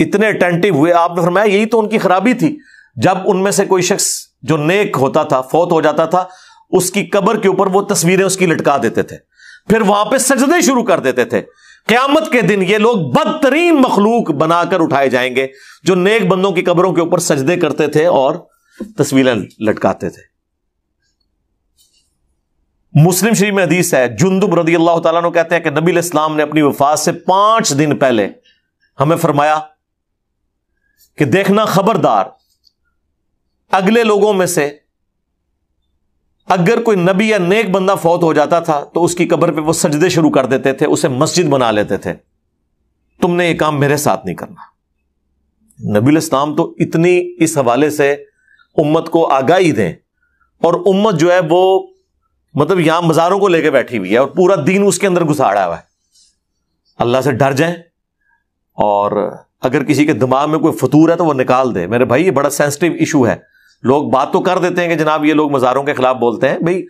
इतने अटेंटिव हुए आपने फरमाया यही तो उनकी खराबी थी जब उनमें से कोई शख्स जो नेक होता था फौत हो जाता था उसकी कबर के ऊपर वो तस्वीरें उसकी लटका देते थे फिर वहां पे सजदे शुरू कर देते थे क्यामत के दिन ये लोग बदतरीन मखलूक बनाकर उठाए जाएंगे जो नेक बंदों की कब्रों के ऊपर सजदे करते थे और तस्वीरें लटकाते थे मुस्लिम शरीफ में हदीस है जुंदुब रदी अल्लाह तु कहते हैं कि नबी इस्लाम ने अपनी वफात से पांच दिन पहले हमें फरमाया कि देखना खबरदार अगले लोगों में से अगर कोई नबी या नेक बंदा फौत हो जाता था तो उसकी कब्र पे वो सजदे शुरू कर देते थे उसे मस्जिद बना लेते थे तुमने ये काम मेरे साथ नहीं करना नबी इस्लाम तो इतनी इस हवाले से उम्मत को आगाही दें और उम्मत जो है वो मतलब यहां मजारों को लेकर बैठी हुई है और पूरा दिन उसके अंदर घुसाड़ा हुआ है अल्लाह से डर जाए और अगर किसी के दिमाग में कोई फतूर है तो वो निकाल दे मेरे भाई ये बड़ा सेंसिटिव इशू है लोग बात तो कर देते हैं कि जनाब ये लोग मज़ारों के खिलाफ बोलते हैं भाई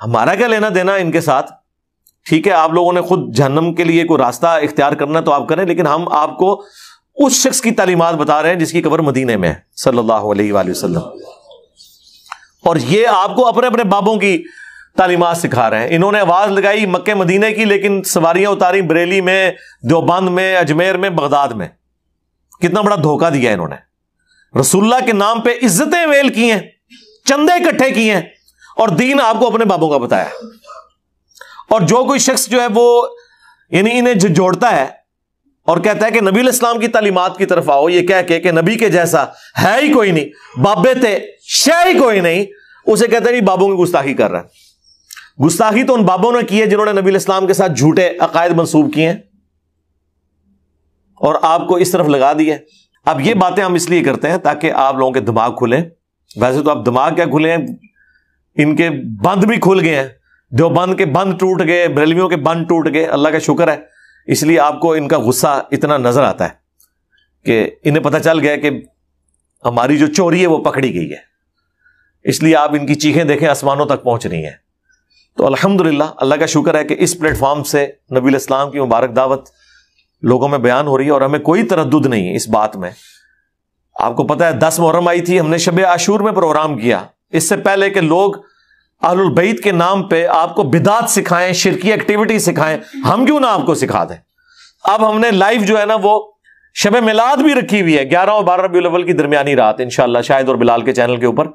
हमारा क्या लेना देना इनके साथ ठीक है आप लोगों ने खुद जहनम के लिए कोई रास्ता इख्तियार करना तो आप करें लेकिन हम आपको उस शख्स की तालीमत बता रहे हैं जिसकी कबर मदीने में है सल्लल्लाहु अलैहि और ये आपको अपने अपने बाबों की तालीमत सिखा रहे हैं इन्होंने आवाज़ लगाई मक्के मदीने की लेकिन सवारियां उतारी बरेली में देवबंद में अजमेर में बगदाद में कितना बड़ा धोखा दिया इन्होंने रसुल्ला के नाम पे इज्जतें वेल की हैं चंदे इकट्ठे किए हैं और दीन आपको अपने बाबों का बताया और जो कोई शख्स जो है वो यानी इन्हें जोड़ता है और कहता है कि नबी इस्लाम की तालीमत की तरफ आओ ये कह के कि नबी के जैसा है ही कोई नहीं बाबे थे शह ही कोई नहीं उसे कहते हैं बाबों की गुस्ताखी कर रहा है गुस्ताखी तो उन बाबों ने की है जिन्होंने नबी इस्लाम के साथ झूठे अकायद मंसूब किए हैं और आपको इस तरफ लगा दिए अब ये बातें हम इसलिए करते हैं ताकि आप लोगों के दिमाग खुले वैसे तो आप दिमाग क्या खुले हैं इनके बंद भी खुल गए हैं देवबंद के बंद टूट गए बरेलवियों के बंद टूट गए अल्लाह का शुक्र है इसलिए आपको इनका गुस्सा इतना नजर आता है कि इन्हें पता चल गया कि हमारी जो चोरी है वो पकड़ी गई है इसलिए आप इनकी चीखें देखें आसमानों तक पहुंच रही हैं तो अल्हम्दुलिल्लाह अल्लाह का शुक्र है कि इस प्लेटफॉर्म से नबी इस्लाम की मुबारक दावत लोगों में बयान हो रही है और हमें कोई तरद नहीं है इस बात में आपको पता है दस मुहर्रम आई थी हमने शब आशूर में प्रोग्राम किया इससे पहले कि लोग अहलबैत के नाम पे आपको बिदात सिखाएं शिरकी एक्टिविटी सिखाएं हम क्यों ना आपको सिखा दें अब हमने लाइव जो है ना वो शब मिलाद भी रखी हुई है ग्यारह और बारह रबी की दरमियानी रात इनशाला शाहिद और बिलाल के चैनल के ऊपर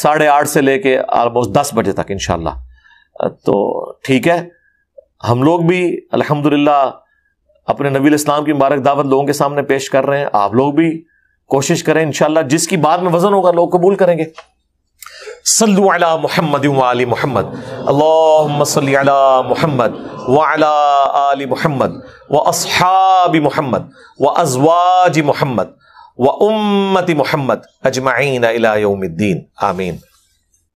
साढ़े आठ से लेके ऑलमोस्ट दस बजे तक इनशाला तो ठीक है हम लोग भी अल्हम्दुलिल्लाह अपने नबी इस्लाम की मुबारक दावत लोगों के सामने पेश कर रहे हैं आप लोग भी कोशिश करें इनशाला जिसकी बाद में वजन होगा लोग कबूल करेंगे सल्लु अला मुहम्मद वाली मुहम्मद अल्लाहुम्म सल्लि अला मुहम्मद व अला आलि मुहम्मद व अस्हाबि मुहम्मद व अजवाजि मुहम्मद व उम्मति मुहम्मद अजमाइन इला यौमिद्दीन आमीन